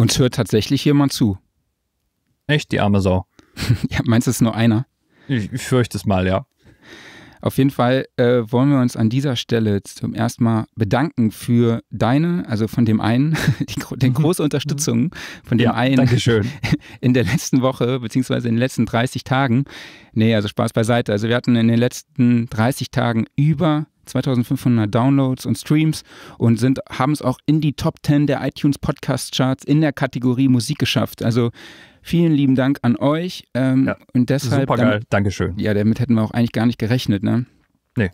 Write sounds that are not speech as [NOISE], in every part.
Uns hört tatsächlich jemand zu. Echt, die arme Sau. [LAUGHS] ja, meinst du, es ist nur einer? Ich, ich fürchte es mal, ja. Auf jeden Fall äh, wollen wir uns an dieser Stelle zum ersten Mal bedanken für deine, also von dem einen, [LAUGHS] die, die mhm. große Unterstützung von dem ja, einen Dankeschön. [LAUGHS] in der letzten Woche, beziehungsweise in den letzten 30 Tagen. Nee, also Spaß beiseite. Also wir hatten in den letzten 30 Tagen über 2500 Downloads und Streams und sind haben es auch in die Top 10 der iTunes Podcast Charts in der Kategorie Musik geschafft. Also vielen lieben Dank an euch. Ähm, ja, und deshalb. Super geil, Dankeschön. Ja, damit hätten wir auch eigentlich gar nicht gerechnet, ne? Nee.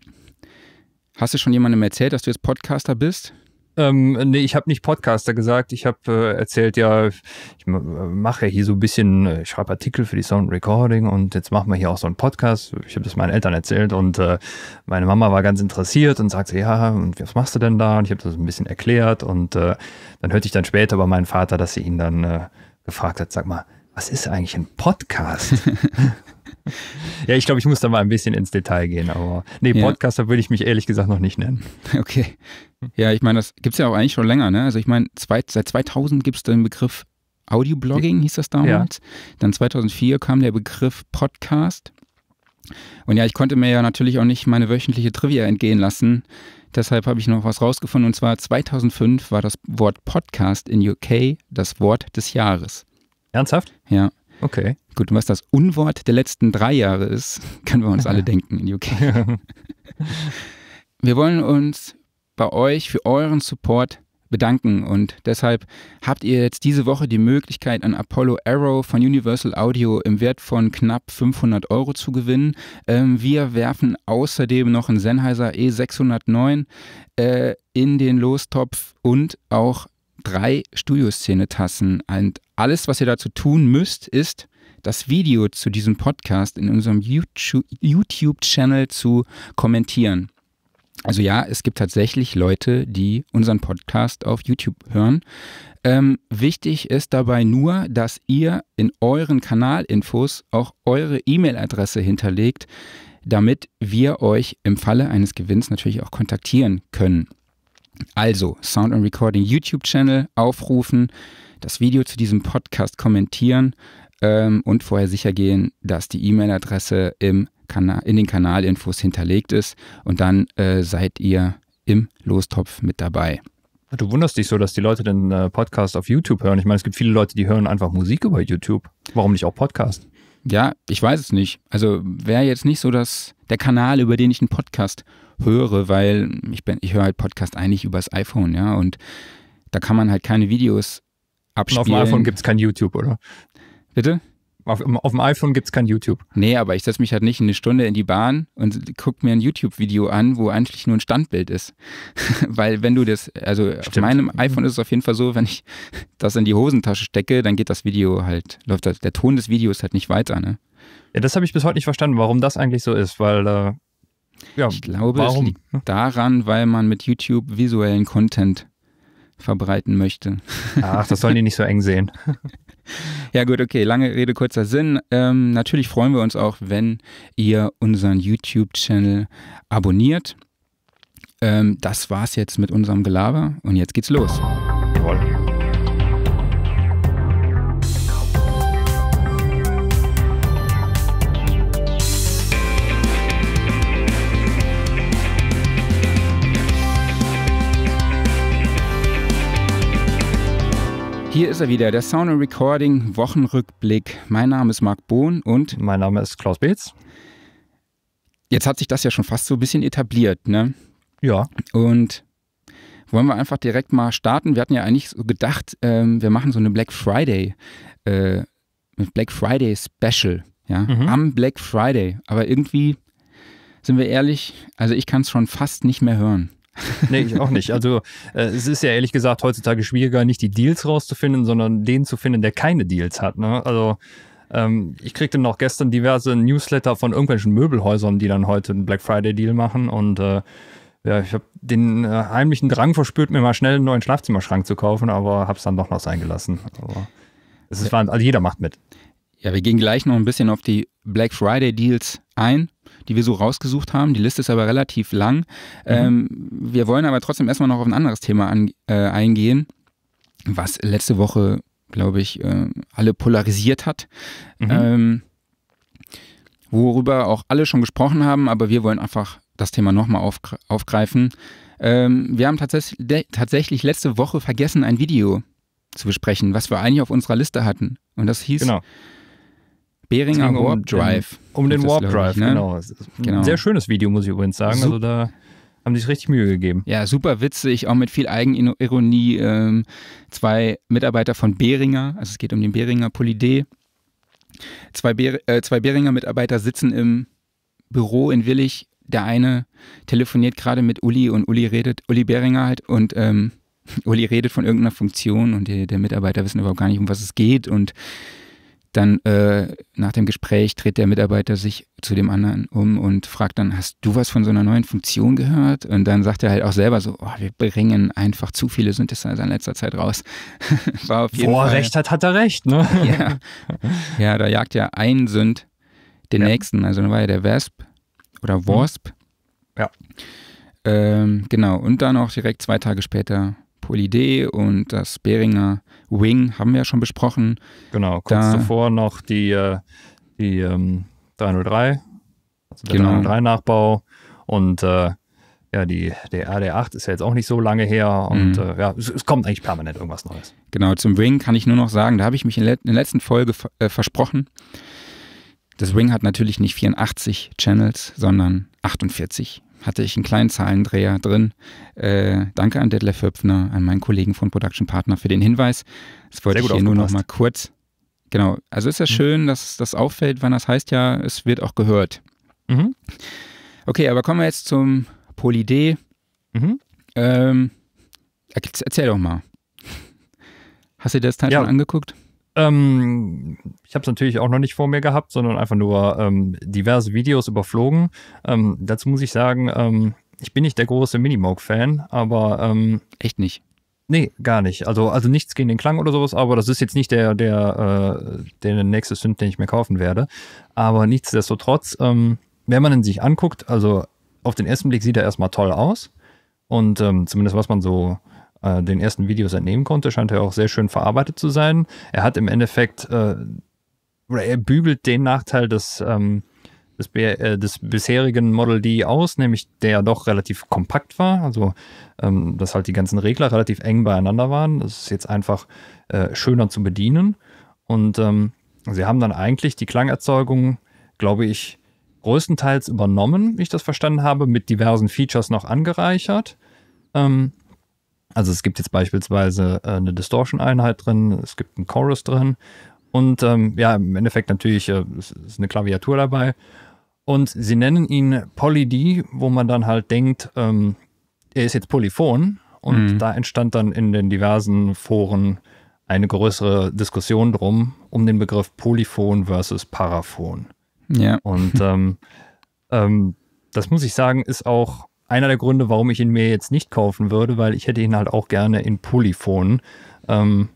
Hast du schon jemandem erzählt, dass du jetzt Podcaster bist? Ähm, nee, ich habe nicht Podcaster gesagt. Ich habe äh, erzählt, ja, ich mache hier so ein bisschen, äh, ich schreibe Artikel für die Sound Recording und jetzt machen wir hier auch so einen Podcast. Ich habe das meinen Eltern erzählt und äh, meine Mama war ganz interessiert und sagte, ja, und was machst du denn da? Und ich habe das ein bisschen erklärt und äh, dann hörte ich dann später bei meinem Vater, dass sie ihn dann äh, gefragt hat, sag mal, was ist eigentlich ein Podcast? [LAUGHS] [LAUGHS] ja, ich glaube, ich muss da mal ein bisschen ins Detail gehen, aber nee, Podcaster ja. würde ich mich ehrlich gesagt noch nicht nennen. [LAUGHS] Okay. Ja, ich meine, das gibt es ja auch eigentlich schon länger, ne? Also ich meine, seit 2000 gibt es den Begriff Audioblogging, hieß das damals. Ja. Dann 2004 kam der Begriff Podcast. Und ja, ich konnte mir ja natürlich auch nicht meine wöchentliche Trivia entgehen lassen. Deshalb habe ich noch was rausgefunden. Und zwar 2005 war das Wort Podcast in UK das Wort des Jahres. Ernsthaft? Ja. Okay. Gut, und was das Unwort der letzten drei Jahre ist, [LAUGHS] können wir uns alle denken in UK. [LAUGHS] wir wollen uns bei euch für euren Support bedanken und deshalb habt ihr jetzt diese Woche die Möglichkeit, an Apollo Arrow von Universal Audio im Wert von knapp 500 Euro zu gewinnen. Ähm, wir werfen außerdem noch einen Sennheiser E609 äh, in den Lostopf und auch drei Studioszene-Tassen und alles, was ihr dazu tun müsst, ist, das Video zu diesem Podcast in unserem YouTube-Channel zu kommentieren. Also ja, es gibt tatsächlich Leute, die unseren Podcast auf YouTube hören. Ähm, wichtig ist dabei nur, dass ihr in euren Kanalinfos auch eure E-Mail-Adresse hinterlegt, damit wir euch im Falle eines Gewinns natürlich auch kontaktieren können. Also Sound and Recording YouTube-Channel aufrufen, das Video zu diesem Podcast kommentieren ähm, und vorher sichergehen, dass die E-Mail-Adresse in den Kanalinfos hinterlegt ist und dann äh, seid ihr im Lostopf mit dabei. Ah, du wunderst dich so, dass die Leute den äh, Podcast auf YouTube hören. Ich meine, es gibt viele Leute, die hören einfach Musik über YouTube. Warum nicht auch Podcast? Ja, ich weiß es nicht. Also wäre jetzt nicht so, dass der Kanal, über den ich einen Podcast höre, weil ich, bin, ich höre halt Podcast eigentlich übers iPhone, ja, und da kann man halt keine Videos abspielen. Und auf dem iPhone gibt es kein YouTube, oder? Bitte? Auf, auf dem iPhone gibt es kein YouTube. Nee, aber ich setze mich halt nicht eine Stunde in die Bahn und gucke mir ein YouTube-Video an, wo eigentlich nur ein Standbild ist. [LAUGHS] Weil wenn du das, also Stimmt. auf meinem iPhone ist es auf jeden Fall so, wenn ich das in die Hosentasche stecke, dann geht das Video halt, läuft das, der Ton des Videos halt nicht weiter, ne? Ja, das habe ich bis heute nicht verstanden, warum das eigentlich so ist, weil äh, ja, ich glaube, warum? es liegt daran, weil man mit YouTube visuellen Content verbreiten möchte. Ach, das sollen die nicht so eng sehen. [LAUGHS] Ja gut, okay, lange Rede, kurzer Sinn. Ähm, natürlich freuen wir uns auch, wenn ihr unseren YouTube-Channel abonniert. Ähm, das war's jetzt mit unserem Gelaber und jetzt geht's los. Hier ist er wieder, der Sound and Recording Wochenrückblick. Mein Name ist Marc Bohn und mein Name ist Klaus Beetz. Jetzt hat sich das ja schon fast so ein bisschen etabliert, ne? Ja. Und wollen wir einfach direkt mal starten. Wir hatten ja eigentlich so gedacht, ähm, wir machen so eine Black Friday, äh, Black Friday Special, ja, mhm. am Black Friday. Aber irgendwie sind wir ehrlich, also ich kann es schon fast nicht mehr hören. [LAUGHS] nee, ich auch nicht. Also äh, es ist ja ehrlich gesagt heutzutage schwieriger, nicht die Deals rauszufinden, sondern den zu finden, der keine Deals hat. Ne? Also ähm, ich kriegte noch gestern diverse Newsletter von irgendwelchen Möbelhäusern, die dann heute einen Black Friday Deal machen und äh, ja, ich habe den äh, heimlichen Drang verspürt, mir mal schnell einen neuen Schlafzimmerschrank zu kaufen, aber habe es dann doch noch sein gelassen. Aber also, es ist, also jeder macht mit. Ja, wir gehen gleich noch ein bisschen auf die Black Friday Deals ein die wir so rausgesucht haben. Die Liste ist aber relativ lang. Mhm. Ähm, wir wollen aber trotzdem erstmal noch auf ein anderes Thema an, äh, eingehen, was letzte Woche, glaube ich, äh, alle polarisiert hat. Mhm. Ähm, worüber auch alle schon gesprochen haben, aber wir wollen einfach das Thema nochmal auf, aufgreifen. Ähm, wir haben tats tatsächlich letzte Woche vergessen, ein Video zu besprechen, was wir eigentlich auf unserer Liste hatten. Und das hieß genau. Beringer um Warp Drive. um den Warp Drive, ich, ne? genau. genau. Sehr schönes Video, muss ich übrigens sagen. Also da haben sich richtig Mühe gegeben. Ja, super witzig, auch mit viel Eigenironie. Ähm, zwei Mitarbeiter von Beringer, also es geht um den Beringer Polidee. Zwei, Ber äh, zwei Beringer Mitarbeiter sitzen im Büro in Willig. Der eine telefoniert gerade mit Uli und Uli redet, Uli Beringer halt und ähm, [LAUGHS] Uli redet von irgendeiner Funktion und die, der Mitarbeiter wissen überhaupt gar nicht, um was es geht und dann äh, nach dem Gespräch dreht der Mitarbeiter sich zu dem anderen um und fragt dann, hast du was von so einer neuen Funktion gehört? Und dann sagt er halt auch selber so, oh, wir bringen einfach zu viele Synthesizer in letzter Zeit raus. [LAUGHS] War auf jeden Boah, Fall. recht hat, hat er recht, ne? [LAUGHS] ja. ja, da jagt ja ein Synth den ja. nächsten. Also dann war ja der Wasp oder mhm. Wasp. Ja. Ähm, genau, und dann auch direkt zwei Tage später Polydee und das Beringer Wing haben wir ja schon besprochen. Genau, kurz da, davor noch die, äh, die ähm, 303, also der genau. 303-Nachbau und äh, ja, die, der RD8 ist ja jetzt auch nicht so lange her und mhm. äh, ja, es, es, kommt eigentlich permanent irgendwas Neues. Genau, zum Wing kann ich nur noch sagen, da habe ich mich in, der letzten Folge äh, versprochen. Das Wing hat natürlich nicht 84 Channels, sondern 48, hatte ich einen kleinen Zahlendreher drin. Äh, danke an Detlef Höpfner, an meinen Kollegen von Production Partner für den Hinweis. Das wollte ich hier nur noch mal kurz. Genau, also ist ja mhm. schön, dass das auffällt, wann das heißt ja, es wird auch gehört. Mhm. Okay, aber kommen wir jetzt zum Polydee. Mhm. Ähm, erzähl doch mal. Hast du dir das Teil ja. schon angeguckt? Ja. Ähm, ich habe es natürlich auch noch nicht vor mir gehabt, sondern einfach nur ähm, diverse Videos überflogen. Ähm, dazu muss ich sagen, ähm, ich bin nicht der große Minimoog-Fan, aber ähm, echt nicht. Nee, gar nicht. Also, also nichts gegen den Klang oder sowas, aber das ist jetzt nicht der, der, äh, der nächste Synth, den ich mir kaufen werde. Aber nichtsdestotrotz, ähm, wenn man ihn sich anguckt, also auf den ersten Blick sieht er erstmal toll aus. Und zumindest was man so äh, den ersten Videos entnehmen konnte, scheint er auch sehr schön verarbeitet zu sein. Er hat im Endeffekt, äh, oder er bügelt den Nachteil des, ähm, des, äh, des, bisherigen Model D aus, nämlich der doch relativ kompakt war, also ähm, dass halt die ganzen Regler relativ eng beieinander waren. Das ist jetzt einfach äh, schöner zu bedienen. Und ähm, sie haben dann eigentlich die Klangerzeugung, glaube ich, größtenteils übernommen, wie ich das verstanden habe, mit diversen Features noch angereichert. Ähm, also es gibt jetzt beispielsweise äh, eine Distortion-Einheit drin, es gibt einen Chorus drin und ähm, ja, im Endeffekt natürlich äh, ist eine Klaviatur dabei. Und sie nennen ihn Poly-D, wo man dann halt denkt, ähm, er ist jetzt polyphon. Und mhm. da entstand dann in den diversen Foren eine größere Diskussion drum, um den Begriff Polyphon versus Paraphon. Ja. Und ähm, ähm das muss ich sagen, ist auch einer der Gründe, warum ich ihn mir jetzt nicht kaufen würde, weil ich hätte ihn halt auch gerne in Polyphon ähm,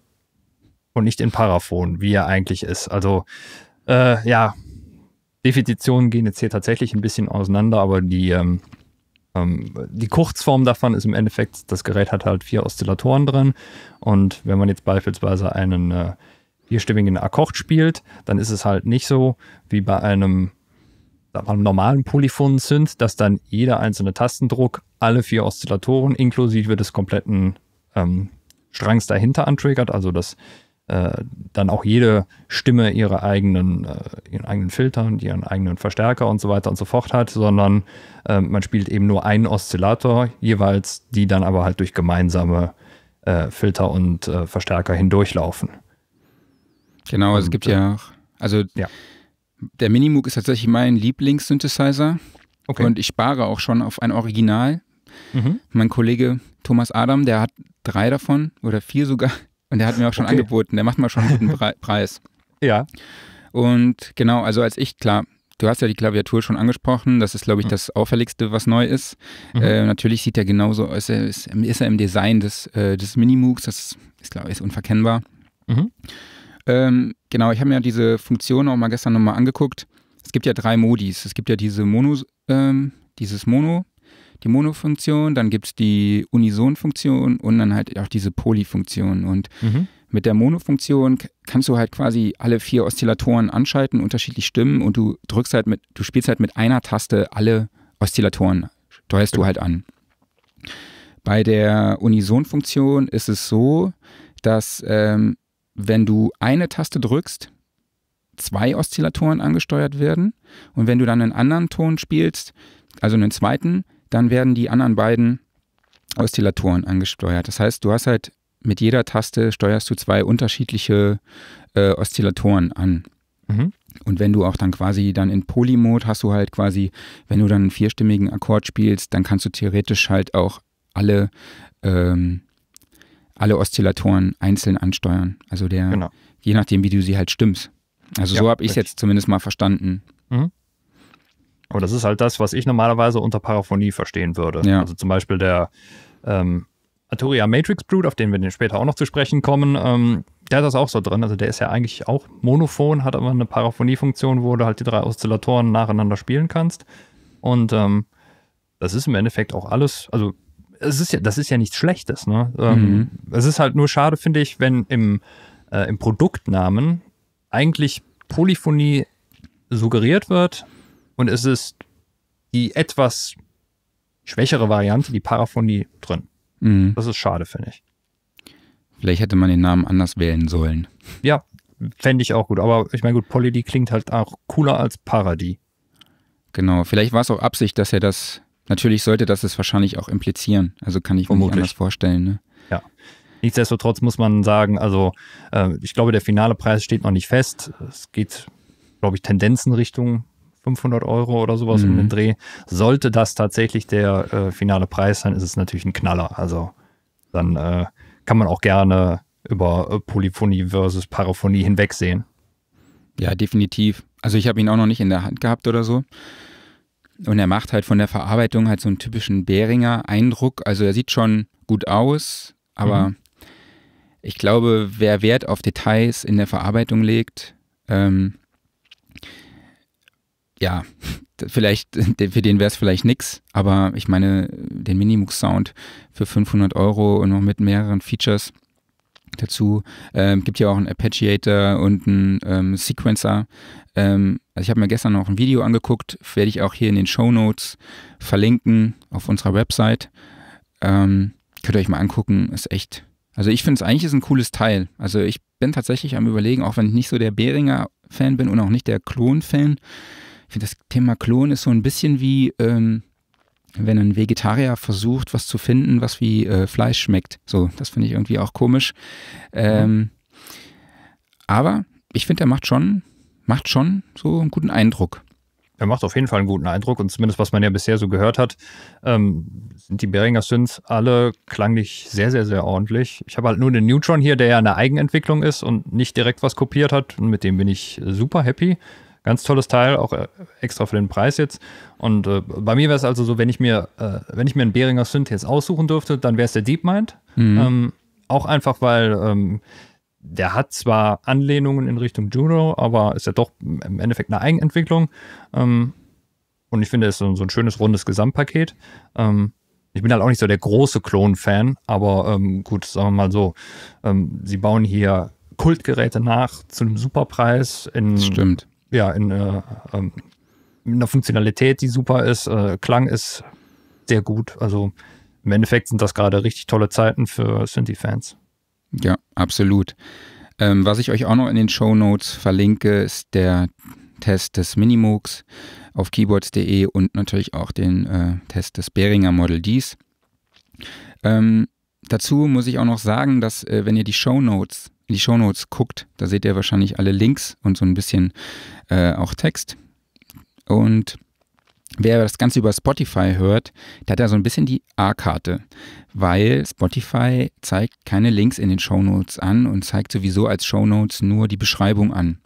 und nicht in Paraphon, wie er eigentlich ist. Also äh, ja, Definitionen gehen jetzt hier tatsächlich ein bisschen auseinander, aber die, ähm, ähm, die Kurzform davon ist im Endeffekt, das Gerät hat halt vier Oszillatoren drin und wenn man jetzt beispielsweise einen äh, vierstimmigen Akkord spielt, dann ist es halt nicht so wie bei einem beim normalen Polyphon sind, dass dann jeder einzelne Tastendruck alle vier Oszillatoren inklusive des kompletten ähm, Strangs dahinter antriggert, also dass äh, dann auch jede Stimme ihre eigenen, äh, ihren eigenen Filter und ihren eigenen Verstärker und so weiter und so fort hat, sondern äh, man spielt eben nur einen Oszillator jeweils, die dann aber halt durch gemeinsame äh, Filter und äh, Verstärker hindurchlaufen. Genau, es gibt äh, ja, also ja der Minimoog ist tatsächlich mein Lieblingssynthesizer. Okay. Und ich spare auch schon auf ein Original. Mhm. Mein Kollege Thomas Adam, der hat drei davon oder vier sogar. [LAUGHS] Und der hat mir auch schon okay. angeboten. Der macht mal schon einen guten [LAUGHS] Preis. Ja. Und genau, also als ich, klar, du hast ja die Klaviatur schon angesprochen. Das ist, glaube ich, mhm. das auffälligste, was neu ist. Mhm. Äh, natürlich sieht er genauso aus. Ist, ist, er im Design des, äh, des Minimoogs. Das ist, glaube ich, ist unverkennbar. Mhm. Ähm, genau, ich habe mir diese Funktion auch mal gestern nochmal angeguckt. Es gibt ja drei Modis. Es gibt ja diese Mono, ähm, dieses Mono, die Mono-Funktion, dann gibt es die Unison-Funktion und dann halt auch diese Poly-Funktion. Und mhm. mit der Mono-Funktion kannst du halt quasi alle vier Oszillatoren anschalten, unterschiedlich stimmen und du drückst halt mit, du spielst halt mit einer Taste alle Oszillatoren, steuerst du halt an. Bei der Unison-Funktion ist es so, dass ähm, wenn du eine Taste drückst, zwei Oszillatoren angesteuert werden. Und wenn du dann einen anderen Ton spielst, also einen zweiten, dann werden die anderen beiden Oszillatoren angesteuert. Das heißt, du hast halt mit jeder Taste steuerst du zwei unterschiedliche äh, Oszillatoren an. Mhm. Und wenn du auch dann quasi dann in Polymode hast du halt quasi, wenn du dann einen vierstimmigen Akkord spielst, dann kannst du theoretisch halt auch alle ähm, alle Oszillatoren einzeln ansteuern. Also der, genau. je nachdem, wie du sie halt stimmst. Also ja, so habe ich es jetzt zumindest mal verstanden. Mhm. Aber das ist halt das, was ich normalerweise unter Paraphonie verstehen würde. Ja. Also zum Beispiel der ähm, Arturia Matrix Brute, auf den wir später auch noch zu sprechen kommen, ähm, der hat das auch so drin. Also der ist ja eigentlich auch monophon, hat aber eine Paraphonie-Funktion, wo du halt die drei Oszillatoren nacheinander spielen kannst. Und ähm, das ist im Endeffekt auch alles, also es ist ja, das ist ja nichts Schlechtes. Ne? Ähm, mhm. Es ist halt nur schade, finde ich, wenn im, äh, im Produktnamen eigentlich Polyphonie suggeriert wird und es ist die etwas schwächere Variante, die Paraphonie, drin. Mhm. Das ist schade, finde ich. Vielleicht hätte man den Namen anders wählen sollen. Ja, fände ich auch gut. Aber ich meine, gut, Polydie klingt halt auch cooler als Paradie. Genau, vielleicht war es auch Absicht, dass er das Natürlich sollte das es wahrscheinlich auch implizieren. Also kann ich Vermutlich. mir nicht anders vorstellen. Ne? Ja. Nichtsdestotrotz muss man sagen, also äh, ich glaube, der finale Preis steht noch nicht fest. Es geht, glaube ich, Tendenzen Richtung 500 Euro oder sowas mhm. um den mhm. Dreh. Sollte das tatsächlich der äh, finale Preis sein, ist es natürlich ein Knaller. Also dann äh, kann man auch gerne über äh, Polyphonie versus Paraphonie hinwegsehen. Ja, definitiv. Also ich habe ihn auch noch nicht in der Hand gehabt oder so. Und er macht halt von der Verarbeitung halt so einen typischen Beringer Eindruck. Also er sieht schon gut aus, aber mhm. ich glaube, wer Wert auf Details in der Verarbeitung legt, ähm, ja, [LAUGHS] vielleicht, [LAUGHS] für den wäre es vielleicht nix, aber ich meine, den Minimux sound für 500 Euro und noch mit mehreren Features dazu. Ähm, gibt ja auch einen Arpeggiator und einen ähm, Sequencer. Ähm, also ich habe mir gestern noch ein Video angeguckt, werde ich auch hier in den Show Notes verlinken auf unserer Website. Ähm, könnt ihr euch mal angucken, ist echt. Also ich finde es eigentlich ist ein cooles Teil. Also ich bin tatsächlich am überlegen, auch wenn ich nicht so der Beringer-Fan bin und auch nicht der Klon-Fan. Ich finde das Thema Klon ist so ein bisschen wie, ähm, wenn ein Vegetarier versucht, was zu finden, was wie äh, Fleisch schmeckt. So, das finde ich irgendwie auch komisch. Mhm. Ähm, ja. Aber ich finde, er macht schon macht schon so einen guten Eindruck. Er macht auf jeden Fall einen guten Eindruck und zumindest was man ja bisher so gehört hat, ähm, sind die Beringer Synths alle klanglich sehr, sehr, sehr ordentlich. Ich habe halt nur den Neutron hier, der ja eine Eigenentwicklung ist und nicht direkt was kopiert hat und mit dem bin ich super happy. Ganz tolles Teil, auch äh, extra für den Preis jetzt. Und äh, bei mir wäre es also so, wenn ich mir, äh, wenn ich mir einen Beringer Synth jetzt aussuchen dürfte, dann wäre es der DeepMind. Mhm. Ähm, auch einfach, weil ähm, der hat zwar Anlehnungen in Richtung Juno, aber ist ja doch im Endeffekt eine Eigenentwicklung. Ähm, und ich finde, es ist so, so ein schönes, rundes Gesamtpaket. Ähm, ich bin halt auch nicht so der große Klon-Fan, aber ähm, gut, sagen wir mal so. Ähm, sie bauen hier Kultgeräte nach zu einem Superpreis. In, Stimmt. Ja, in, äh, äh, in einer Funktionalität, die super ist. Äh, Klang ist sehr gut. Also im Endeffekt sind das gerade richtig tolle Zeiten für Synthi-Fans. Ja, absolut. Ähm, was ich euch auch noch in den Show Notes verlinke, ist der Test des Minimoogs auf keyboards.de und natürlich auch den äh, Test des Behringer Model Ds. Ähm, dazu muss ich auch noch sagen, dass äh, wenn ihr die Show Notes, die Show Notes guckt, da seht ihr wahrscheinlich alle Links und so ein bisschen äh, auch Text. Und Wer das Ganze über Spotify hört, der hat da so ein bisschen die A-Karte, weil Spotify zeigt keine Links in den Show Notes an und zeigt sowieso als Show Notes nur die Beschreibung an.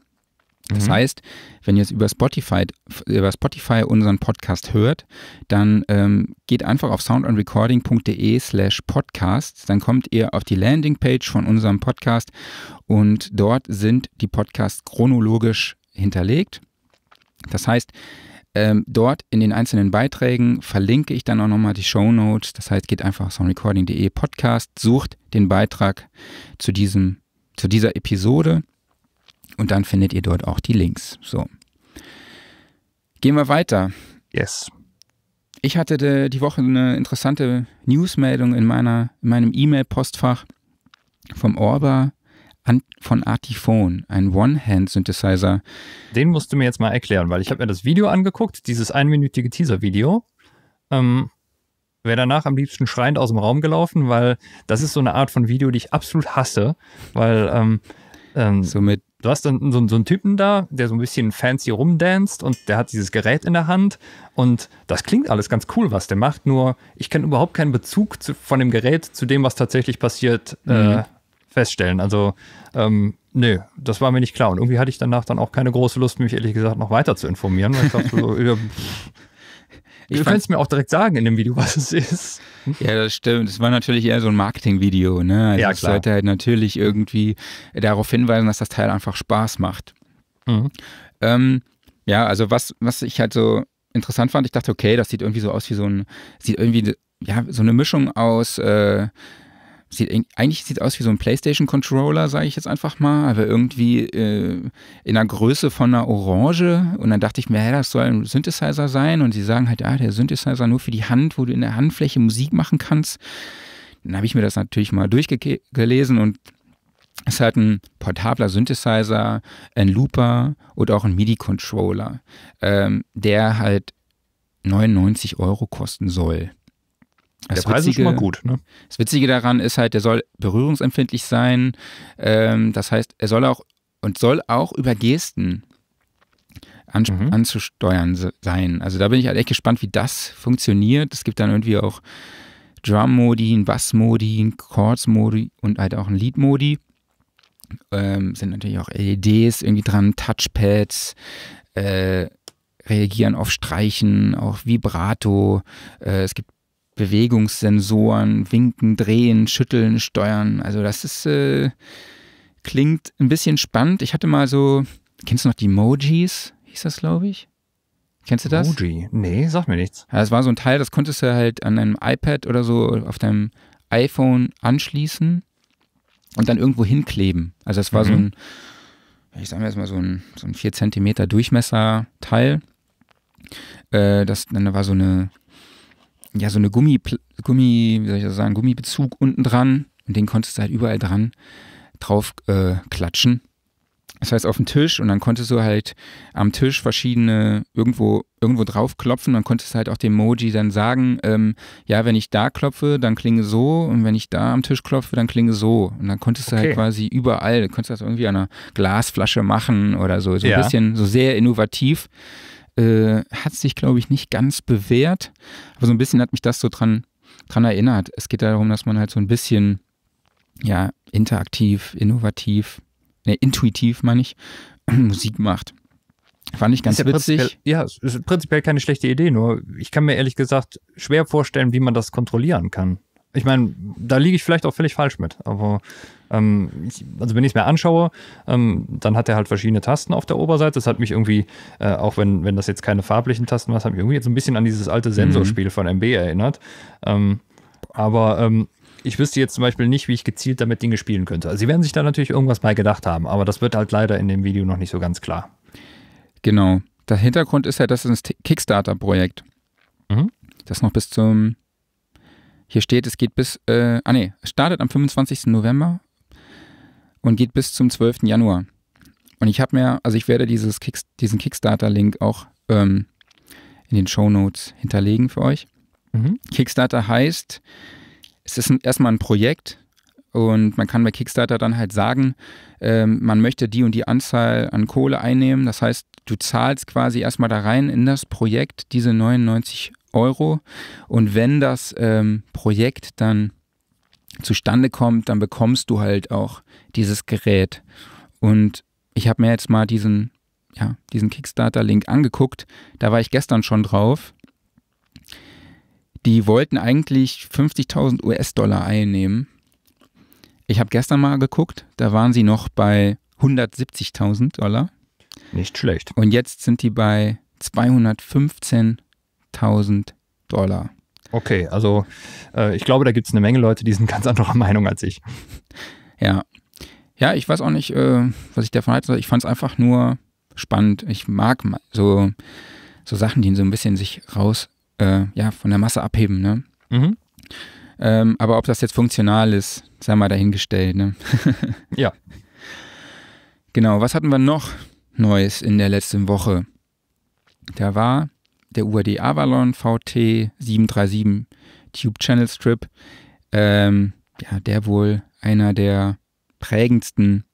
Das mhm. heißt, wenn ihr es über Spotify, über Spotify unseren Podcast hört, dann ähm, geht einfach auf soundonrecording.de slash podcast, dann kommt ihr auf die Landingpage von unserem Podcast und dort sind die Podcasts chronologisch hinterlegt. Das heißt, ähm, dort in den einzelnen Beiträgen verlinke ich dann auch nochmal die Show Notes. Das heißt, geht einfach auf soundrecording.de Podcast, sucht den Beitrag zu, diesem, zu dieser Episode und dann findet ihr dort auch die Links. So. Gehen wir weiter. Yes. Ich hatte die Woche eine interessante Newsmeldung in, meiner, in meinem E-Mail-Postfach vom Orba von Artiphone, ein One-Hand-Synthesizer. Den musst du mir jetzt mal erklären, weil ich habe mir das Video angeguckt, dieses einminütige Teaser-Video. Ähm, wäre danach am liebsten schreiend aus dem Raum gelaufen, weil das ist so eine Art von Video, die ich absolut hasse, weil ähm, ähm, so mit du hast dann so, so, einen Typen da, der so ein bisschen fancy rumdanzt und der hat dieses Gerät in der Hand und das klingt alles ganz cool, was der macht, nur ich kenne überhaupt keinen Bezug zu, von dem Gerät zu dem, was tatsächlich passiert. Äh, mhm. Äh, feststellen. Also, ähm, nö, das war mir nicht klar. Und irgendwie hatte ich danach dann auch keine große Lust, mich ehrlich gesagt noch weiter zu informieren. Weil ich dachte so, [LAUGHS] ja, ich du kannst mir auch direkt sagen in dem Video, was es ist. Ja, das stimmt. Es war natürlich eher so ein Marketingvideo. Ne? Also ja, klar. Es sollte halt natürlich irgendwie darauf hinweisen, dass das Teil einfach Spaß macht. Mhm. Ähm, ja, also was, was ich halt so interessant fand, ich dachte, okay, das sieht irgendwie so aus wie so ein, sieht irgendwie ja, so eine Mischung aus äh, sieht eigentlich sieht aus wie so ein PlayStation Controller, sage ich jetzt einfach mal, aber irgendwie äh, in der Größe von einer Orange. Und dann dachte ich mir, hey, das soll ein Synthesizer sein. Und sie sagen halt, ah, der Synthesizer nur für die Hand, wo du in der Handfläche Musik machen kannst. Dann habe ich mir das natürlich mal durchgelesen und es ist halt ein portabler Synthesizer, ein Looper und auch ein MIDI-Controller, ähm, der halt 99 Euro kosten soll. Das der Preis Witzige, ist schon mal gut. Ne? Das Witzige daran ist halt, der soll berührungsempfindlich sein. Ähm, das heißt, er soll auch und soll auch über Gesten an, mhm. anzusteuern sein. Also da bin ich halt echt gespannt, wie das funktioniert. Es gibt dann irgendwie auch Drum-Modi, Bass-Modi, Chords-Modi und halt auch ein Lead-Modi. Ähm, sind natürlich auch LEDs irgendwie dran, Touchpads, äh, reagieren auf Streichen, auch Vibrato. Äh, es gibt Bewegungssensoren, winken, drehen, schütteln, steuern. Also das ist, äh, klingt ein bisschen spannend. Ich hatte mal so, kennst du noch die Mojis? Hieß das, glaube ich? Kennst du das? Moji? Nee, sag mir nichts. Ja, das war so ein Teil, das konntest du halt an deinem iPad oder so auf deinem iPhone anschließen und dann irgendwo hinkleben. Also das war mhm. so ein, ich sag sage jetzt mal so ein, so ein 4 cm Durchmesser-Teil. Äh, das, dann da war so eine ja, so eine Gummi, Gummi, wie soll ich das sagen, Gummibezug unten dran und den konntest du halt überall dran drauf äh, klatschen. Das heißt auf den Tisch und dann konntest du halt am Tisch verschiedene irgendwo, irgendwo drauf klopfen. Dann konntest du halt auch dem Moji dann sagen, ähm, ja, wenn ich da klopfe, dann klinge so und wenn ich da am Tisch klopfe, dann klinge so. Und dann konntest okay. du halt quasi überall, konntest du das irgendwie an einer Glasflasche machen oder so. So ja. ein bisschen, so sehr innovativ. Äh, hat sich, glaube ich, nicht ganz bewährt. Aber so ein bisschen hat mich das so dran, dran erinnert. Es geht darum, dass man halt so ein bisschen ja, interaktiv, innovativ, ne, intuitiv, meine ich, [CLEARS THROAT] Musik macht. Fand ich ganz ja witzig. Ja, ist prinzipiell keine schlechte Idee, nur ich kann mir ehrlich gesagt schwer vorstellen, wie man das kontrollieren kann. Ich meine, da liege ich vielleicht auch völlig falsch mit, aber ähm, ich, also wenn ich es mir anschaue, ähm, dann hat er halt verschiedene Tasten auf der Oberseite. Das hat mich irgendwie, äh, auch wenn, wenn das jetzt keine farblichen Tasten war, hat mich irgendwie jetzt ein bisschen an dieses alte Sensorspiel mhm. von MB erinnert. Ähm, aber ähm, ich wüsste jetzt zum Beispiel nicht, wie ich gezielt damit Dinge spielen könnte. Also sie werden sich da natürlich irgendwas bei gedacht haben, aber das wird halt leider in dem Video noch nicht so ganz klar. Genau. Der Hintergrund ist ja, das ist ein Kickstarter-Projekt. Mhm. Das noch bis zum hier steht, es geht bis, äh, ah nee, startet am 25. November und geht bis zum 12. Januar. Und ich habe mir, also ich werde dieses Kick, diesen Kickstarter-Link auch ähm, in den Show Notes hinterlegen für euch. Mhm. Kickstarter heißt, es ist ein, erstmal ein Projekt und man kann bei Kickstarter dann halt sagen, ähm, man möchte die und die Anzahl an Kohle einnehmen. Das heißt, du zahlst quasi erstmal da rein in das Projekt diese 99 Euro und wenn das ähm, Projekt dann zustande kommt, dann bekommst du halt auch dieses Gerät. Und ich habe mir jetzt mal diesen, ja, diesen Kickstarter-Link angeguckt. Da war ich gestern schon drauf. Die wollten eigentlich 50.000 US-Dollar einnehmen. Ich habe gestern mal geguckt, da waren sie noch bei 170.000 Dollar. Nicht schlecht. Und jetzt sind die bei 215.000 Dollar. Okay, also äh, ich glaube, da gibt es eine Menge Leute, die sind ganz anderer [LAUGHS] Meinung als ich. Ja. Ja, ich weiß auch nicht, äh, was ich davon halte. Ich fand es einfach nur spannend. Ich mag so, so Sachen, die so ein bisschen sich raus, äh, ja, von der Masse abheben, ne? Mhm. Ähm, aber ob das jetzt funktional ist, sei mal dahingestellt, ne? [LAUGHS] ja. Genau, was hatten wir noch Neues in der letzten Woche? Da war der UAD Avalon VT 737 Tube Channel Strip, ähm, ja, der wohl einer der prägendsten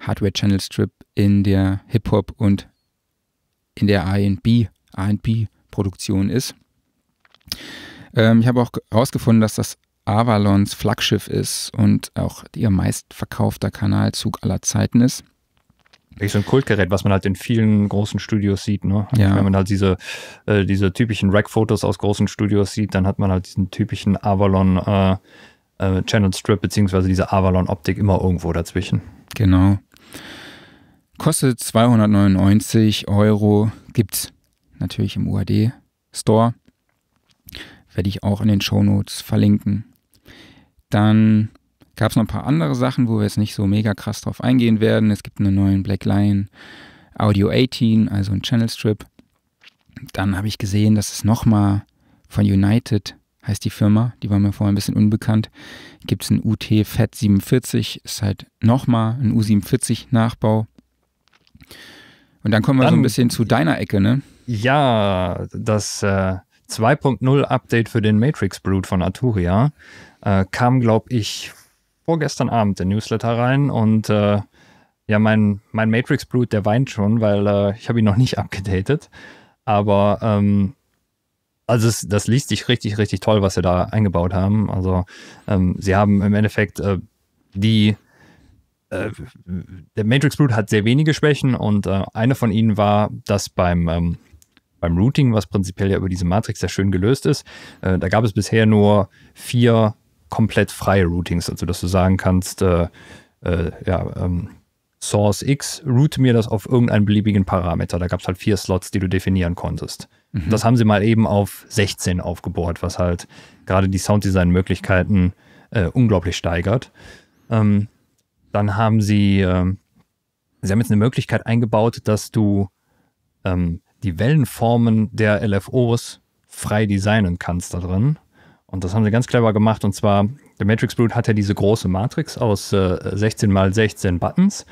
Hardware Channel Strip in der Hip-Hop und in der R&B Produktion ist. Ähm, ich habe auch herausgefunden, dass das Avalons Flaggschiff ist und auch ihr meistverkaufter Kanalzug aller Zeiten ist. Echt so ein Kultgerät, was man halt in vielen großen Studios sieht. Ne? Ja. Wenn man halt diese, äh, diese typischen Rack-Fotos aus großen Studios sieht, dann hat man halt diesen typischen Avalon äh, äh, Channel Strip, beziehungsweise diese Avalon-Optik immer irgendwo dazwischen. Genau. Kostet 299 Euro, gibt's natürlich im UAD Store. Werde ich auch in den Show Notes verlinken. Dann gab es noch ein paar andere Sachen, wo wir jetzt nicht so mega krass drauf eingehen werden. Es gibt einen neuen Black Lion Audio 18, also ein Channel Strip. Dann habe ich gesehen, dass es nochmal von United heißt die Firma, die war mir vorher ein bisschen unbekannt. Gibt es einen UT FAT 47, ist halt nochmal ein U47-Nachbau. Und dann kommen wir dann, so ein bisschen zu deiner Ecke, ne? Ja, das äh, 2.0 Update für den Matrix Brood von Arturia äh, kam, glaube ich, vorgestern Abend den Newsletter rein und äh, ja, mein, mein Matrix blut der weint schon, weil äh, ich habe ihn noch nicht [LAUGHS] abgedatet. Aber ähm, also es, das liest sich richtig, richtig toll, was sie da eingebaut haben. Also ähm, sie haben im Endeffekt äh, die äh, der Matrix Blut hat sehr wenige Schwächen und äh, eine von ihnen war, dass beim ähm, beim Routing, was prinzipiell ja über diese Matrix sehr schön gelöst ist, äh, da gab es bisher nur vier komplett freie Routings, also dass du sagen kannst, äh, äh, ja, ähm, Source X, route mir das auf irgendeinen beliebigen Parameter. Da gab es halt vier Slots, die du definieren konntest. Mhm. Das haben sie mal eben auf 16 aufgebohrt, was halt gerade die Sounddesign-Möglichkeiten äh, unglaublich steigert. Ähm, dann haben sie, ähm, sie haben jetzt eine Möglichkeit eingebaut, dass du ähm, die Wellenformen der LFOs frei designen kannst da drin. Und das haben sie ganz clever gemacht. Und zwar, der Matrix Brute hat ja diese große Matrix aus äh, 16 mal 16 Buttons.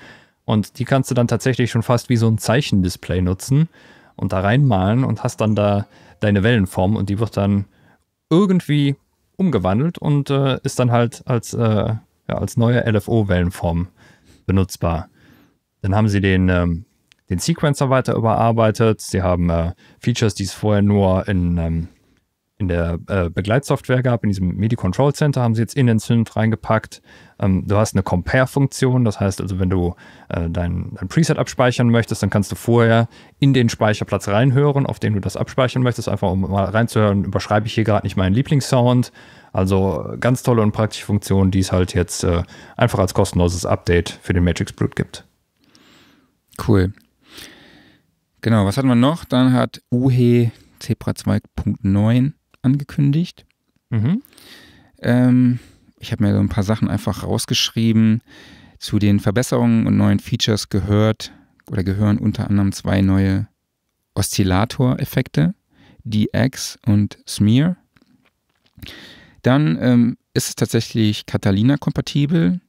Und die kannst du dann tatsächlich schon fast wie so ein Zeichendisplay nutzen und da reinmalen und hast dann da deine Wellenform und die wird dann irgendwie umgewandelt und äh, ist dann halt als, äh, ja, als neue LFO-Wellenform benutzbar. Dann haben sie den, ähm, den Sequencer weiter überarbeitet. Sie haben äh, Features, die es vorher nur in ähm, in der äh, Begleitsoftware gab, in diesem MIDI Control Center, haben sie jetzt in den Synth reingepackt. Ähm, du hast eine Compare-Funktion, das heißt also, wenn du äh, dein, dein, Preset abspeichern möchtest, dann kannst du vorher in den Speicherplatz reinhören, auf den du das abspeichern möchtest, einfach um mal reinzuhören, überschreibe ich hier gerade nicht meinen Lieblingssound. Also ganz tolle und praktische Funktion, die es halt jetzt äh, einfach als kostenloses Update für den Matrix Blut gibt. Cool. Genau, was hatten wir noch? Dann hat UHE Zebra 2.9 angekündigt. Mhm. Ähm, ich habe mir so ein paar Sachen einfach rausgeschrieben. Zu den Verbesserungen und neuen Features gehört oder gehören unter anderem zwei neue Oszillator-Effekte, DX und Smear. Dann ähm, ist es tatsächlich Catalina-kompatibel.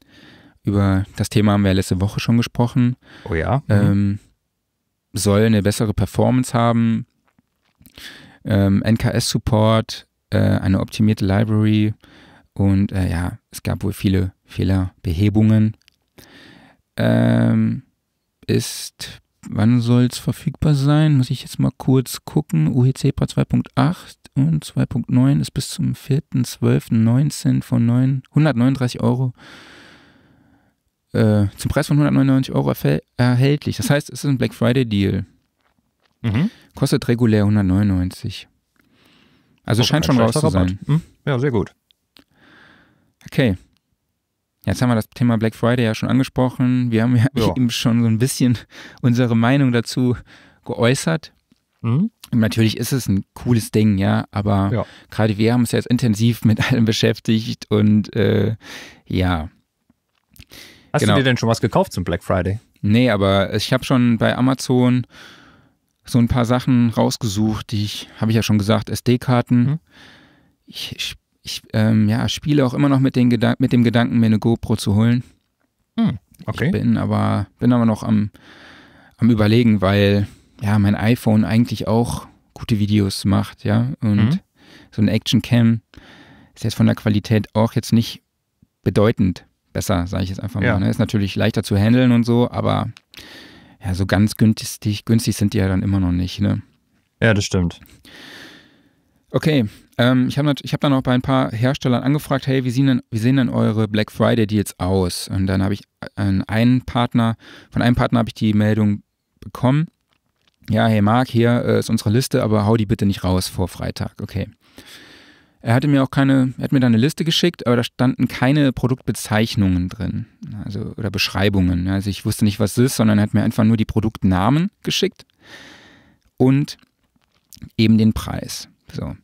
Über das Thema haben wir letzte Woche schon gesprochen. Oh ja. Mhm. Ähm, soll eine bessere Performance haben ähm, NKS-Support, äh, eine optimierte Library und äh, ja, es gab wohl viele Fehlerbehebungen. Ähm, ist, wann soll es verfügbar sein? Muss ich jetzt mal kurz gucken. UHCPA 2.8 und 2.9 ist bis zum 4.12.19 von 9, 139 Euro äh, zum Preis von 199 Euro erhältlich. Das heißt, es ist ein Black Friday Deal. Mhm. Kostet regulär 199. Also okay, scheint schon raus zu sein. Hm? Ja, sehr gut. Okay. Jetzt haben wir das Thema Black Friday ja schon angesprochen. Wir haben ja, ja. [LAUGHS] eben schon so ein bisschen unsere Meinung dazu geäußert. Mhm. Natürlich ist es ein cooles Ding, ja, aber ja. gerade wir haben uns jetzt intensiv mit allem beschäftigt und äh, ja. Hast genau. du dir denn schon was gekauft zum Black Friday? Nee, aber ich habe schon bei Amazon so ein paar Sachen rausgesucht, die ich, habe ich ja schon gesagt, SD-Karten. Mhm. Ich, ich, ich ähm, ja, spiele auch immer noch mit, den Gedank mit dem Gedanken, mir eine GoPro zu holen. Mhm. Okay. Ich bin aber, bin aber noch am, am überlegen, weil ja, mein iPhone eigentlich auch gute Videos macht, ja. Und mhm. so ein Action Cam ist jetzt von der Qualität auch jetzt nicht bedeutend besser, sage ich jetzt einfach mal. Ja. Ne? Ist natürlich leichter zu handeln und so, aber ja, so ganz günstig, günstig sind die ja dann immer noch nicht. Ne? Ja, das stimmt. Okay, ähm, ich habe hab dann auch bei ein paar Herstellern angefragt, hey, wie sehen denn, wie sehen denn eure Black Friday Deals aus? Und dann habe ich äh, einen Partner, von einem Partner habe ich die Meldung bekommen, ja, hey Marc, hier äh, ist unsere Liste, aber hau die bitte nicht raus vor Freitag. Okay. Er hatte mir auch keine, er hat mir da eine Liste geschickt, aber da standen keine Produktbezeichnungen drin, also oder Beschreibungen. Also ich wusste nicht, was es ist, sondern er hat mir einfach nur die Produktnamen geschickt und eben den Preis. So.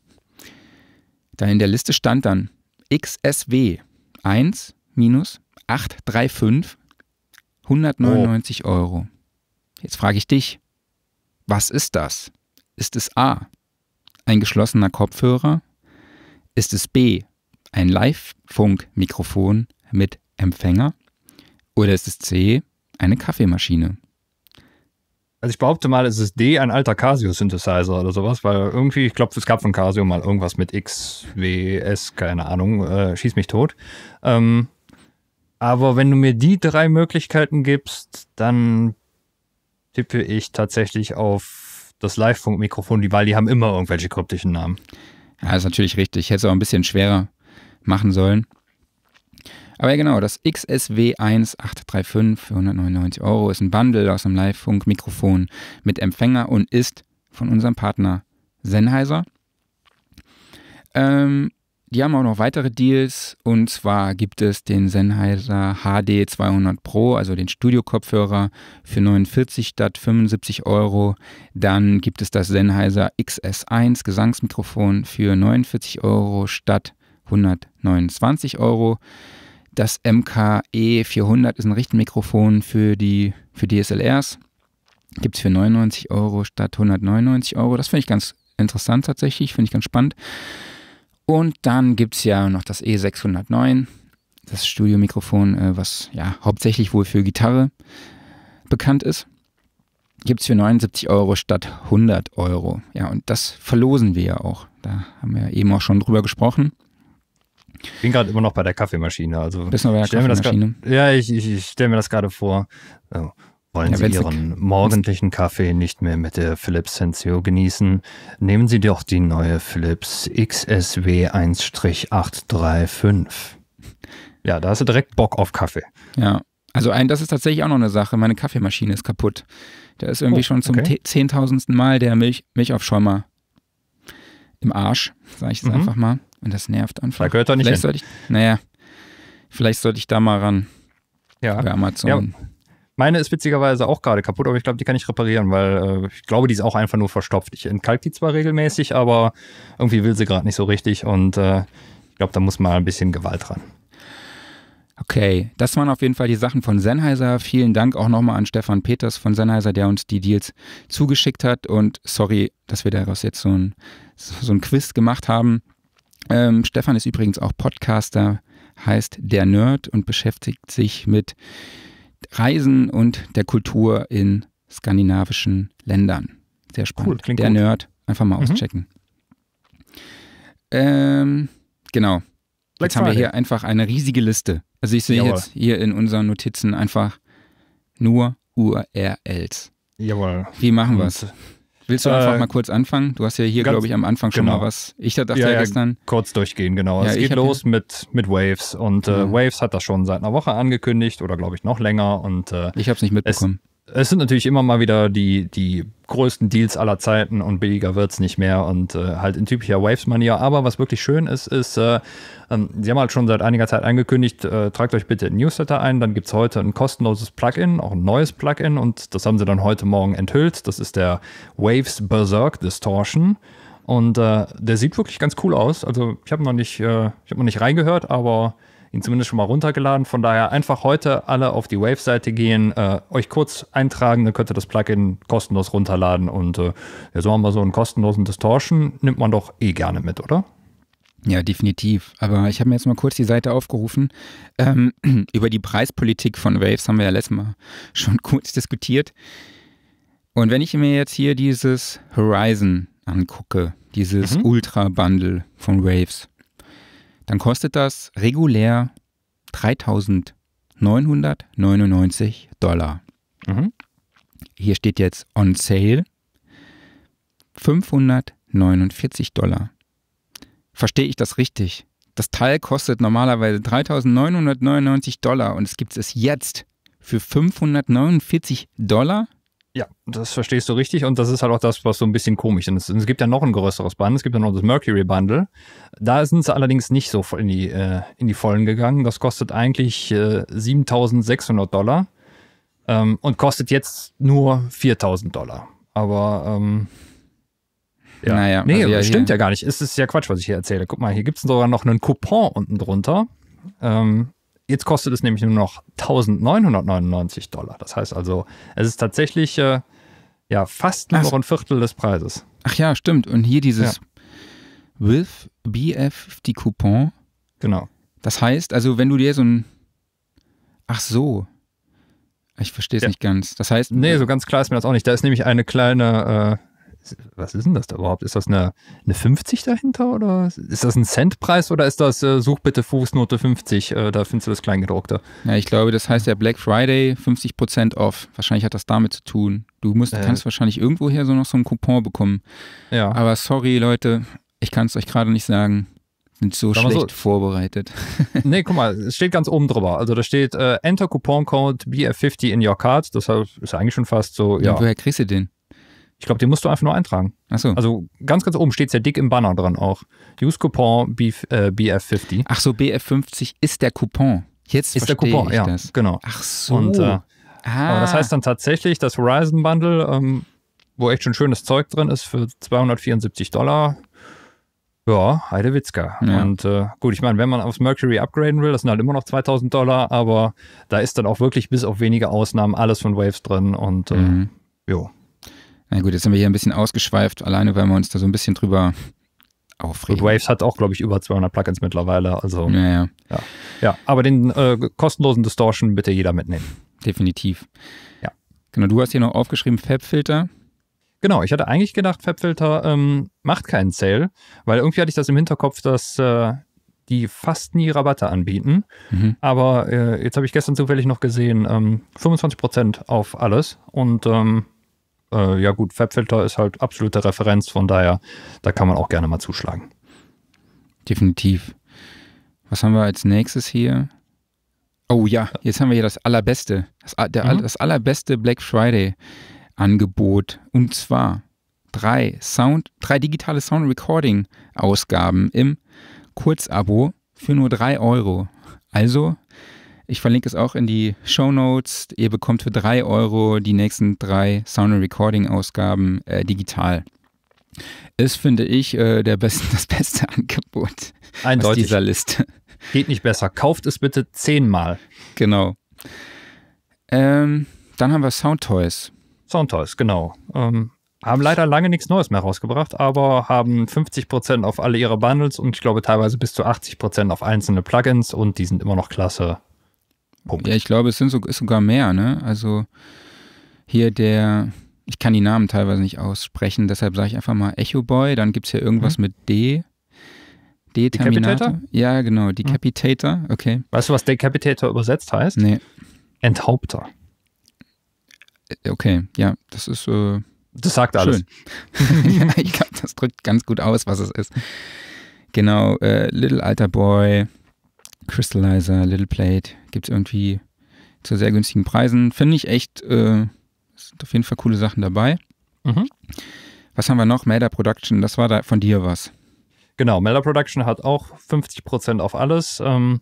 Da in der Liste stand dann XSW 1 835 199 oh. Euro. Jetzt frage ich dich, was ist das? Ist es A, ein geschlossener Kopfhörer ist es B, ein Live-Funk-Mikrofon mit Empfänger? Oder ist es C, eine Kaffeemaschine? Also ich behaupte mal, es ist D, ein alter Casio-Synthesizer oder sowas, weil irgendwie, ich glaube, es gab von Casio mal irgendwas mit X, W, S, keine Ahnung, äh, schieß mich tot. Ähm, aber wenn du mir die drei Möglichkeiten gibst, dann tippe ich tatsächlich auf das Live-Funk-Mikrofon, weil die haben immer irgendwelche kryptischen Namen. Ja, ist natürlich richtig. Ich hätte es auch ein bisschen schwerer machen sollen. Aber ja, genau, das XSW 1835 für 199 Euro ist ein Bundle aus einem Live-Funk-Mikrofon mit Empfänger und ist von unserem Partner Sennheiser. Ähm, die haben auch noch weitere Deals und zwar gibt es den Sennheiser HD 200 Pro, also den Studio-Kopfhörer für 49 statt 75 Euro. Dann gibt es das Sennheiser XS1 Gesangsmikrofon für 49 Euro statt 129 Euro. Das MKE 400 ist ein Richtmikrofon für die für DSLRs. Gibt es für 99 Euro statt 199 Euro. Das finde ich ganz interessant tatsächlich, finde ich ganz spannend. Und dann gibt es ja noch das E609, das Studiomikrofon, äh, was ja hauptsächlich wohl für Gitarre bekannt ist. Gibt es für 79 Euro statt 100 Euro. Ja, und das verlosen wir ja auch. Da haben wir ja eben auch schon drüber gesprochen. Ich bin gerade immer noch bei der Kaffeemaschine. Also Bist noch bei der Kaffeemaschine? Das ja, ich, ich, ich stelle mir das gerade vor. So, wollen ja, Sie Ihren morgendlichen Kaffee nicht mehr mit der Philips Senseo genießen? Nehmen Sie doch die neue Philips XSW 1-835. Ja, da hast du direkt Bock auf Kaffee. Ja, also ein, das ist tatsächlich auch noch eine Sache. Meine Kaffeemaschine ist kaputt. Da ist irgendwie oh, schon zum zehntausendsten okay. Mal der Milch, Milchaufschäumer im Arsch, sage ich es mhm. einfach mal. Und das nervt einfach. Da gehört doch nicht vielleicht hin. Sollte ich, naja, vielleicht sollte ich da mal ran. Ja. Bei Amazon. Ja. Meine ist witzigerweise auch gerade kaputt, aber ich glaube, die kann ich reparieren, weil äh, ich glaube, die ist auch einfach nur verstopft. Ich entkalk die zwar regelmäßig, aber irgendwie will sie gerade nicht so richtig und äh, ich glaube, da muss mal ein bisschen Gewalt dran. Okay, das waren auf jeden Fall die Sachen von Sennheiser. Vielen Dank auch nochmal an Stefan Peters von Sennheiser, der uns die Deals zugeschickt hat. Und sorry, dass wir daraus jetzt so ein, so ein Quiz gemacht haben. Ähm, Stefan ist übrigens auch Podcaster, heißt Der Nerd und beschäftigt sich mit Reisen und der Kultur in skandinavischen Ländern. Sehr spannend. Cool, der gut. Nerd. Einfach mal mhm. auschecken. Ähm, genau. Black jetzt Friday. haben wir hier einfach eine riesige Liste. Also ich sehe Jawohl. jetzt hier in unseren Notizen einfach nur URLs. Jawohl. Wie machen wir es? Willst du einfach äh, mal kurz anfangen? Du hast ja hier, glaube ich, am Anfang schon mal genau. was. Ich dachte ja, ja, gestern. Kurz durchgehen, genau. Ja, es geht los mit, mit Waves. Und äh, Waves hat das schon seit einer Woche angekündigt oder, glaube ich, noch länger. Und, äh, ich habe es nicht mitbekommen. Es, es sind natürlich immer mal wieder die, die größten Deals aller Zeiten und billiger wird es nicht mehr und äh, halt in typischer Waves-Manier. Aber was wirklich schön ist, ist, äh, ähm, sie haben halt schon seit einiger Zeit angekündigt, äh, tragt euch bitte in Newsletter ein, dann gibt es heute ein kostenloses Plugin, auch ein neues Plugin und das haben sie dann heute Morgen enthüllt. Das ist der Waves Berserk Distortion. Und äh, der sieht wirklich ganz cool aus. Also ich habe noch nicht, äh, ich habe noch nicht reingehört, aber ihn zumindest schon mal runtergeladen. Von daher einfach heute alle auf die Wave-Seite gehen, äh, euch kurz eintragen, dann könnt ihr das Plugin kostenlos runterladen. Und äh, ja, so haben wir so einen kostenlosen Distortion, nimmt man doch eh gerne mit, oder? Ja, definitiv. Aber ich habe mir jetzt mal kurz die Seite aufgerufen. Ähm, [CLEARS THROAT] über die Preispolitik von Waves haben wir ja letztes Mal [LAUGHS] schon kurz diskutiert. Und wenn ich mir jetzt hier dieses Horizon angucke, dieses mhm. Ultra-Bundle von Waves, dann kostet das regulär 3.999 Dollar. Mhm. Hier steht jetzt on sale 549 Dollar. Verstehe ich das richtig? Das Teil kostet normalerweise 3.999 Dollar und es gibt es jetzt für 549 Dollar? Ja, das verstehst du richtig und das ist halt auch das, was so ein bisschen komisch ist. Es gibt ja noch ein größeres Band, es gibt ja noch das Mercury Bundle. Da sind sie allerdings nicht so in die, äh, in die Vollen gegangen. Das kostet eigentlich äh, 7600 Dollar ähm, und kostet jetzt nur 4000 Dollar. Aber ähm, ja. Naja, nee, also ja, stimmt ja. ja gar nicht. Es ist ja Quatsch, was ich hier erzähle. Guck mal, hier gibt es sogar noch einen Coupon unten drunter. Ähm, Jetzt kostet es nämlich nur noch 1999 Dollar. Das heißt also, es ist tatsächlich äh, ja fast nur noch also ein Viertel des Preises. Ach ja, stimmt. Und hier dieses ja. with BFD Coupon. Genau. Das heißt, also wenn du dir so ein Ach so. Ich verstehe es ja. nicht ganz. Das heißt. Nee, äh so ganz klar ist mir das auch nicht. Da ist nämlich eine kleine äh, was ist denn das da überhaupt? Ist das eine, eine 50 dahinter oder ist das ein Centpreis oder ist das äh, such bitte Fußnote 50, äh, da findest du das Kleingedruckte? Ja, ich glaube, das heißt ja Black Friday 50% off. Wahrscheinlich hat das damit zu tun. Du musst, äh. kannst wahrscheinlich irgendwoher so noch so einen Coupon bekommen. Ja. Aber sorry, Leute, ich kann es euch gerade nicht sagen sind so schlecht so, vorbereitet. [LAUGHS] nee, guck mal, es steht ganz oben drüber. Also da steht äh, Enter Coupon Code BF50 in your card. Das ist eigentlich schon fast so, ja. ja woher kriegst du den? Ich glaube, den musst du einfach nur eintragen. Ach so. Also ganz, ganz oben steht es ja dick im Banner dran auch. Use Coupon Bf, äh, BF50. Ach so, BF50 ist der Coupon. Jetzt ist der Coupon, ja, das. genau. Ach so. Und, äh, ah. das heißt dann tatsächlich, das Horizon Bundle, ähm, wo echt schon schönes Zeug drin ist, für 274 Dollar. Ja, Heidewitzka. Ja. Und äh, gut, ich meine, wenn man aufs Mercury upgraden will, das sind halt immer noch 2000 Dollar, aber da ist dann auch wirklich bis auf wenige Ausnahmen alles von Waves drin und äh, mhm. jo. Na gut, jetzt sind wir hier ein bisschen ausgeschweift, alleine weil wir uns da so ein bisschen drüber aufregen. Und Waves hat auch, glaube ich, über 200 Plugins mittlerweile. Also, ja, ja. ja. ja aber den äh, kostenlosen Distortion bitte jeder mitnehmen. Definitiv. Ja. Genau, du hast hier noch aufgeschrieben Fabfilter. Genau, ich hatte eigentlich gedacht, Fabfilter ähm, macht keinen Sale, weil irgendwie hatte ich das im Hinterkopf, dass äh, die fast nie Rabatte anbieten. Mhm. Aber äh, jetzt habe ich gestern zufällig noch gesehen, ähm, 25% auf alles. Und ähm, äh, ja gut, Fabfilter ist halt absolute Referenz, von daher, da kann man auch gerne mal zuschlagen. Definitiv. Was haben wir als nächstes hier? Oh ja, jetzt haben wir hier das allerbeste, das, der, mhm. das allerbeste Black Friday Angebot. Und zwar drei Sound, drei digitale Sound Recording Ausgaben im Kurzabo für nur drei Euro. Also ich verlinke es auch in die Show Notes. Ihr bekommt für 3 Euro die nächsten drei Sound Recording Ausgaben äh, digital. Ist, finde ich, äh, der besten, [LAUGHS] das beste Angebot Eindeutig. aus dieser Liste. Geht nicht besser. Kauft es bitte zehnmal. Genau. Ähm, dann haben wir Sound Toys. Sound Toys, genau. Ähm, haben leider lange nichts Neues mehr rausgebracht, aber haben 50% auf alle ihre Bundles und ich glaube teilweise bis zu 80% auf einzelne Plugins und die sind immer noch klasse. Punkt. Ja, ich glaube, es sind so, ist sogar mehr, ne? Also hier der, ich kann die Namen teilweise nicht aussprechen, deshalb sage ich einfach mal Echo Boy, dann gibt es hier irgendwas mhm. mit D. Decapitator? Ja, genau, Decapitator, mhm. okay. Weißt du, was Decapitator übersetzt heißt? Nee. Enthaupter. Äh, okay, ja, das ist. Äh, das sagt alles. Schön. [LAUGHS] ich glaube, das drückt ganz gut aus, was es ist. Genau, äh, Little Alter Boy, Crystallizer, Little Plate, Gibt es irgendwie zu sehr günstigen Preisen. Finde ich echt, äh, sind auf jeden Fall coole Sachen dabei. Mhm. Was haben wir noch? Melder Production, das war da von dir was. Genau, Melder Production hat auch 50% auf alles. Ähm,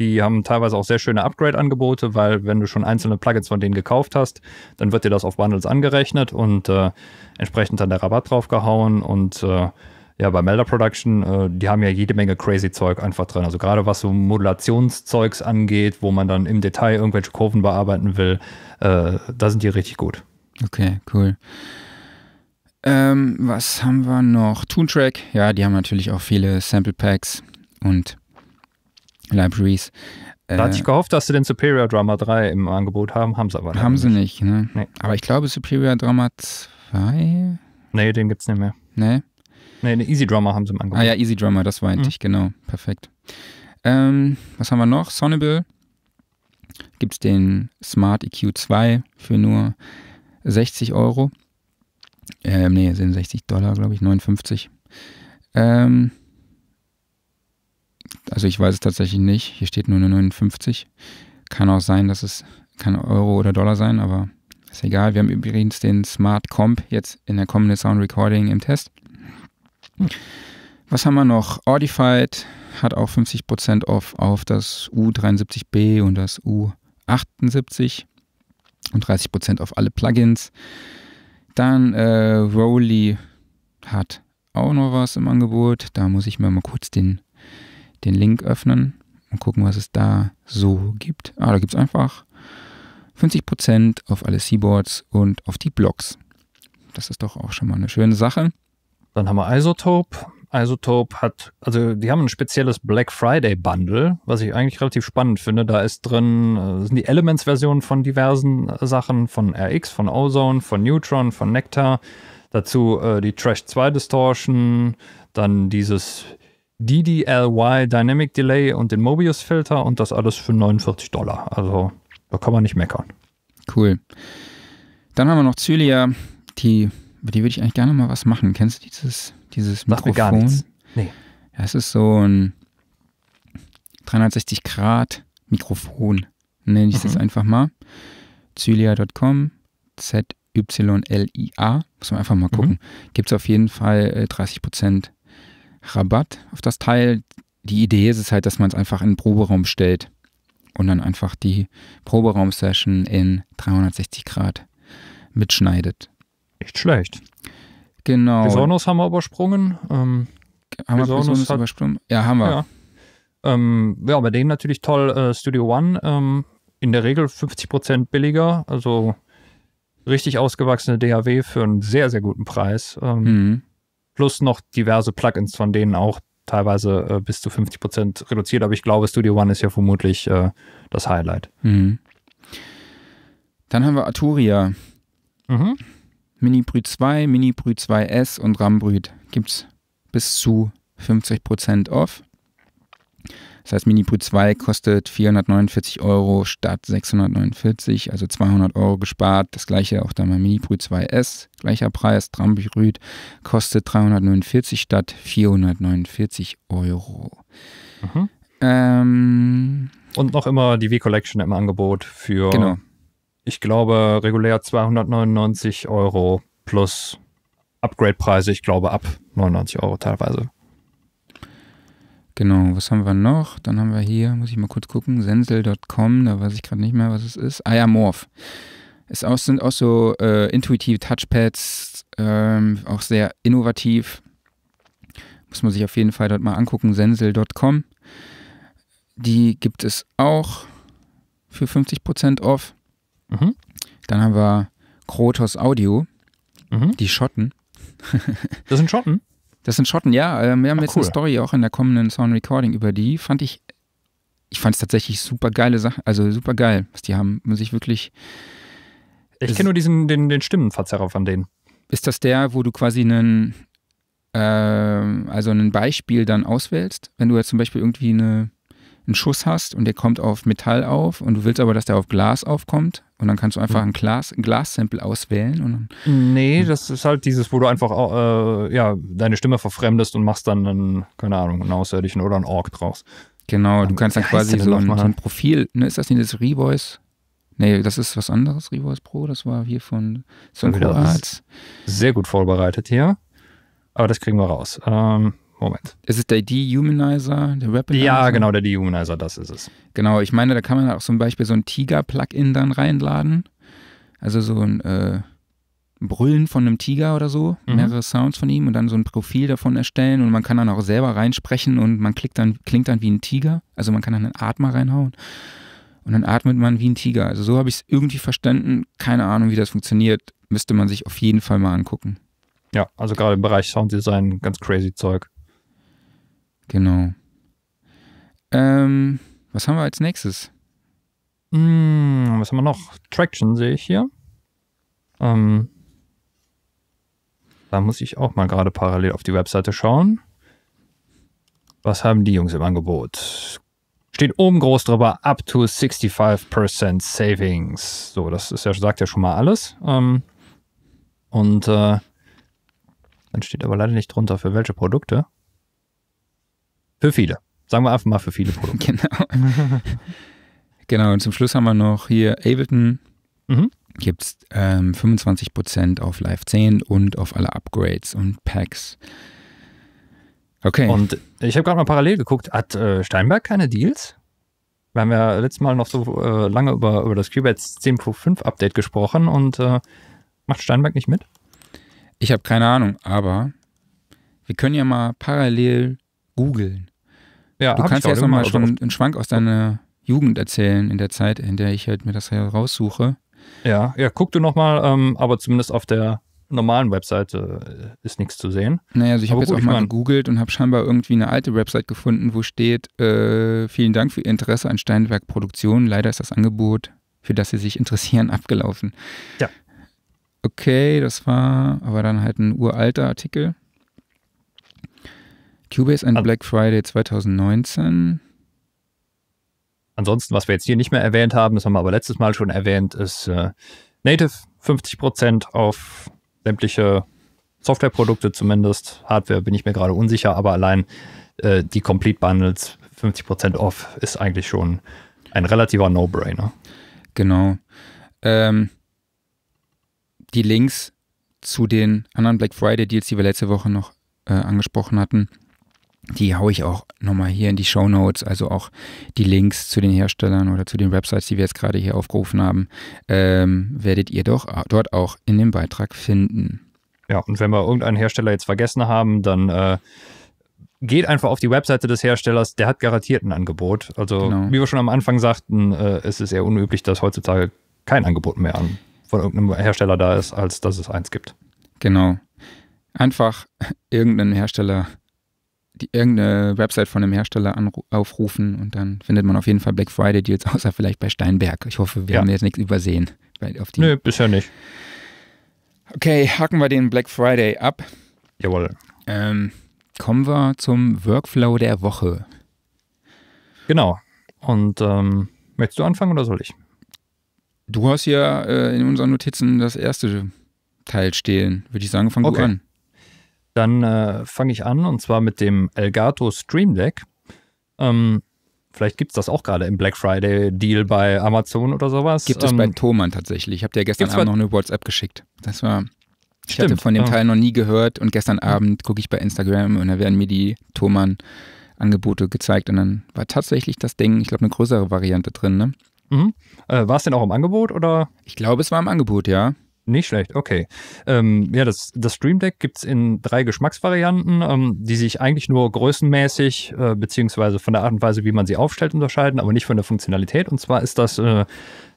die haben teilweise auch sehr schöne Upgrade-Angebote, weil wenn du schon einzelne Plugins von denen gekauft hast, dann wird dir das auf Bundles angerechnet und äh, entsprechend dann der Rabatt draufgehauen und äh, ja, bei Melder Production, äh, die haben ja jede Menge crazy Zeug einfach drin. Also gerade was so Modulationszeugs angeht, wo man dann im Detail irgendwelche Kurven bearbeiten will, äh, da sind die richtig gut. Okay, cool. Ähm, was haben wir noch? Toontrack, ja, die haben natürlich auch viele Sample Packs und Libraries. Da äh, hatte ich gehofft, dass sie den Superior Drama 3 im Angebot haben, haben sie aber nicht. Haben sie nicht, ne? Nee. Aber ich glaube Superior Drama 2? Nee, den gibt es nicht mehr. Nee? Nee, eine Easy Drummer haben sie im Angebot. Ah ja, Easy Drummer, das meinte mhm. ich, genau. Perfekt. Ähm, was haben wir noch? Sonnable. Gibt es den Smart EQ 2 für nur 60 Euro. Ähm, nee, sind 60 Dollar, glaube ich, 59. Ähm, also ich weiß es tatsächlich nicht. Hier steht nur eine 59. Kann auch sein, dass es kann Euro oder Dollar sein, aber ist egal. Wir haben übrigens den Smart Comp jetzt in der kommenden Sound Recording im Test. Was haben wir noch? Audified hat auch 50% off auf das U73B und das U78 und 30% auf alle Plugins. Dann äh, Rowley hat auch noch was im Angebot. Da muss ich mir mal kurz den, den Link öffnen und gucken, was es da so gibt. Ah, da gibt es einfach 50% auf alle Seaboards und auf die Blogs. Das ist doch auch schon mal eine schöne Sache. Dann haben wir Isotope. Isotope hat, also die haben ein spezielles Black Friday Bundle, was ich eigentlich relativ spannend finde. Da ist drin, äh, sind die Elements-Versionen von diversen äh, Sachen, von RX, von Ozone, von Neutron, von Nectar. Dazu äh, die Trash 2 Distortion, dann dieses DDLY Dynamic Delay und den Mobius Filter und das alles für 49 Dollar. Also da kann man nicht meckern. Cool. Dann haben wir noch Zylia, die mit die würde ich eigentlich gerne mal was machen. Kennst du dieses, dieses Mikrofon? Gar nichts. Nee. Ja, es ist so ein 360 Grad Mikrofon, nenne ich es mhm. jetzt einfach mal. Zylia.com, Z-Y-L-I-A. Muss man einfach mal mhm. gucken. Mhm. Gibt es auf jeden Fall äh, 30% Rabatt auf das Teil. Die Idee ist es halt, dass man es einfach in den Proberaum stellt und dann einfach die Proberaum-Session in 360 Grad mitschneidet. Nicht schlecht. Genau. Besonus haben wir übersprungen. Ähm, haben wir Besonus hat, übersprungen? Ja, haben wir. Ja. Ähm, ja, bei denen natürlich toll. Äh, Studio One, ähm, in der Regel 50% billiger. Also richtig ausgewachsene DAW für einen sehr, sehr guten Preis. Ähm, mhm. Plus noch diverse Plugins, von denen auch teilweise äh, bis zu 50% reduziert. Aber ich glaube, Studio One ist ja vermutlich äh, das Highlight. Mhm. Dann haben wir Arturia. Mhm. Mini Brüt 2, Mini Brüt 2S und Rambrüt gibt es bis zu 50% off. Das heißt, Mini Brüt 2 kostet 449 Euro statt 649, also 200 Euro gespart. Das gleiche auch dann bei Mini Brüt 2S, gleicher Preis. Rambrüt kostet 349 statt 449 Euro. Mhm. Ähm, und noch immer die V-Collection im Angebot für genau ich glaube, regulär 299 Euro plus Upgrade-Preise, ich glaube, ab 99 Euro teilweise. Genau, was haben wir noch? Dann haben wir hier, muss ich mal kurz gucken, sensel.com, da weiß ich gerade nicht mehr, was es ist. Ah ja, Morph. Es sind auch so äh, intuitive Touchpads, ähm, auch sehr innovativ. Muss man sich auf jeden Fall dort mal angucken, sensel.com. Die gibt es auch für 50% off. Mhm. Dann haben wir Krotos Audio, mhm. die Schotten. [LAUGHS] das sind Schotten? Das sind Schotten, ja. Ähm, wir haben Ach, jetzt cool. eine Story auch in der kommenden Sound Recording über die. Fand ich, ich fand es tatsächlich super geile Sache, also super geil, was die haben. Muss ich wirklich. Ich kenne nur diesen, den, den Stimmenverzerrer von denen. Ist das der, wo du quasi einen, äh, also ein Beispiel dann auswählst? Wenn du jetzt zum Beispiel irgendwie eine einen Schuss hast und der kommt auf Metall auf und du willst aber, dass der auf Glas aufkommt und dann kannst du einfach mhm. ein Glas, ein Glas-Sample auswählen. nee, mhm. das ist halt dieses, wo du einfach äh, ja, deine Stimme verfremdest und machst dann einen, keine Ahnung, einen Außerirdischen oder einen Ork draus. Genau, du ähm, kannst dann quasi so ein, so ein, Profil, ne, ist das nicht das Revoice? Nee, das ist was anderes, Revoice Pro, das war hier von Synchroarts. Sehr gut vorbereitet hier, aber das kriegen wir raus. Ähm, Moment. Ist es der Dehumanizer, der Weaponizer? Ja, genau, der Dehumanizer, das ist es. Genau, ich meine, da kann man auch zum Beispiel so ein Tiger-Plugin dann reinladen. Also so ein äh, Brüllen von einem Tiger oder so, mhm. mehrere Sounds von ihm und dann so ein Profil davon erstellen und man kann dann auch selber reinsprechen und man klickt dann, klingt dann wie ein Tiger. Also man kann dann einen Atmer reinhauen und dann atmet man wie ein Tiger. Also so habe ich es irgendwie verstanden. Keine Ahnung, wie das funktioniert. Müsste man sich auf jeden Fall mal angucken. Ja, also gerade im Bereich Sounddesign ganz crazy Zeug. Genau. Ähm, was haben wir als nächstes? Mm, was haben wir noch? Traction sehe ich hier. Ähm, da muss ich auch mal gerade parallel auf die Webseite schauen. Was haben die Jungs im Angebot? Steht oben groß drüber, up to 65% Savings. So, das ist ja, sagt ja schon mal alles. Ähm, und äh, dann steht aber leider nicht drunter, für welche Produkte. Für viele. Sagen wir einfach mal für viele Produkte. [LAUGHS] genau. genau, und zum Schluss haben wir noch hier Ableton. Mhm. Gibt es ähm, 25% auf Live 10 und auf alle Upgrades und Packs. Okay. Und ich habe gerade mal parallel geguckt, hat äh, Steinberg keine Deals? Wir haben ja letztes Mal noch so äh, lange über, über das Cubase 10.5 Update gesprochen und äh, macht Steinberg nicht mit? Ich habe keine Ahnung, aber wir können ja mal parallel googeln. Ja, du kannst ja erst nochmal schon einen Schwank aus deiner Jugend erzählen, in der Zeit, in der ich halt mir das raussuche. Ja, ja, guck du nochmal, ähm, aber zumindest auf der normalen Webseite äh, ist nichts zu sehen. Naja, also ich habe jetzt auch mal gegoogelt und habe scheinbar irgendwie eine alte Website gefunden, wo steht, äh, vielen Dank für Ihr Interesse an Steinwerk Produktion. Leider ist das Angebot, für das Sie sich interessieren, [LAUGHS] abgelaufen. Ja. Okay, das war aber dann halt ein uralter Artikel. Cubase and Black Friday 2019. Ansonsten, was wir jetzt hier nicht mehr erwähnt haben, das haben wir aber letztes Mal schon erwähnt, ist äh, Native 50% auf sämtliche Softwareprodukte zumindest. Hardware bin ich mir gerade unsicher, aber allein äh, die Complete Bundles 50% off ist eigentlich schon ein relativer No-Brainer. Genau. Ähm, die Links zu den anderen Black Friday Deals, die wir letzte Woche noch äh, angesprochen hatten, die haue ich auch nochmal hier in die Show Notes, also auch die Links zu den Herstellern oder zu den Websites, die wir jetzt gerade hier aufgerufen haben, ähm, werdet ihr doch dort auch in dem Beitrag finden. Ja, und wenn wir irgendeinen Hersteller jetzt vergessen haben, dann äh, geht einfach auf die Webseite des Herstellers, der hat garantiert ein Angebot. Also, genau. wie wir schon am Anfang sagten, äh, es ist eher unüblich, dass heutzutage kein Angebot mehr an, von irgendeinem Hersteller da ist, als dass es eins gibt. Genau. Einfach [LAUGHS] irgendeinen Hersteller die, irgendeine Website von einem Hersteller aufrufen und dann findet man auf jeden Fall Black Friday Deals, [LAUGHS] außer vielleicht bei Steinberg. Ich hoffe, wir ja. haben jetzt nichts übersehen. auf die. Nö, bisher nicht. Okay, hacken wir den Black Friday ab. Jawohl. Ähm, kommen wir zum Workflow der Woche. Genau. Und ähm, möchtest du anfangen oder soll ich? Du hast ja äh, in unseren Notizen das erste Teil stehen. Würde ich sagen, fang okay. du an. Dann äh, fange ich an und zwar mit dem Elgato Stream Deck. Ähm, vielleicht gibt es das auch gerade im Black Friday Deal bei Amazon oder sowas. Gibt es bei ähm, Thomann tatsächlich. Ich habe dir gestern Abend noch eine WhatsApp geschickt. Das war. Ich stimmt, hatte von dem Teil noch nie gehört und gestern Abend gucke ich bei Instagram und da werden mir die Thomann Angebote gezeigt und dann war tatsächlich das Ding, ich glaube, eine größere Variante drin, ne? Mhm. Äh, war es denn auch im Angebot oder? Ich glaube, es war im Angebot, ja. Nicht schlecht, okay. Ähm, ja, das, das Stream Deck gibt es in drei Geschmacksvarianten, ähm, die sich eigentlich nur größenmäßig äh, beziehungsweise von der Art und Weise, wie man sie aufstellt, unterscheiden, aber nicht von der Funktionalität. Und zwar ist das, äh,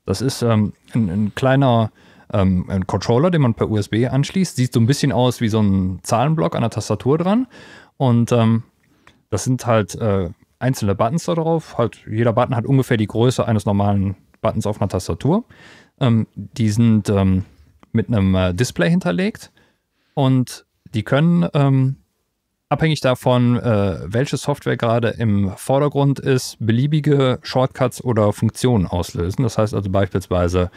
das ist ähm, ein, ein, kleiner ähm, ein Controller, den man per USB anschließt. Sieht so ein bisschen aus wie so ein Zahlenblock an der Tastatur dran. Und ähm, das sind halt äh, einzelne Buttons da drauf. Halt, jeder Button hat ungefähr die Größe eines normalen Buttons auf einer Tastatur. Ähm, die sind mit einem äh, Display hinterlegt und die können ähm, abhängig davon, äh, welche Software gerade im Vordergrund ist, beliebige Shortcuts oder Funktionen auslösen. Das heißt also beispielsweise,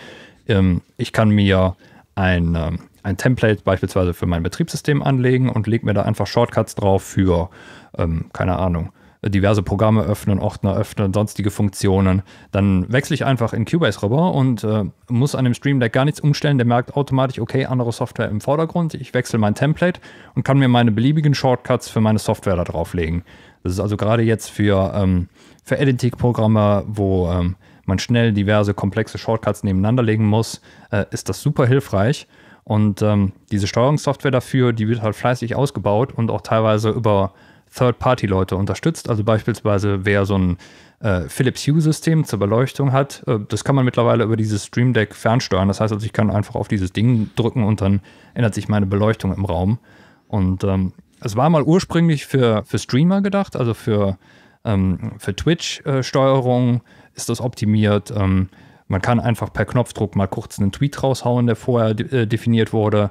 ähm, ich kann mir ein, ähm, ein Template beispielsweise für mein Betriebssystem anlegen und lege mir da einfach Shortcuts drauf für, ähm, keine Ahnung, diverse Programme öffnen, Ordner öffnen, sonstige Funktionen. Dann wechsle ich einfach in Cubase rüber und äh, muss an dem Stream Deck gar nichts umstellen. Der merkt automatisch, okay, andere Software im Vordergrund. Ich wechsle mein Template und kann mir meine beliebigen Shortcuts für meine Software da drauflegen. Das ist also gerade jetzt für, ähm, für Editing-Programme, wo ähm, man schnell diverse komplexe Shortcuts nebeneinander legen muss, äh, ist das super hilfreich. Und ähm, diese Steuerungssoftware dafür, die wird halt fleißig ausgebaut und auch teilweise über Third-Party-Leute unterstützt. Also beispielsweise, wer so ein äh, Philips Hue-System zur Beleuchtung hat, äh, das kann man mittlerweile über dieses Stream Deck fernsteuern. Das heißt also, ich kann einfach auf dieses Ding drücken und dann ändert sich meine Beleuchtung im Raum. Und ähm, es war mal ursprünglich für, für Streamer gedacht, also für, ähm, für Twitch-Steuerung äh, ist das optimiert. Ähm, man kann einfach per Knopfdruck mal kurz einen Tweet raushauen, der vorher äh, definiert wurde.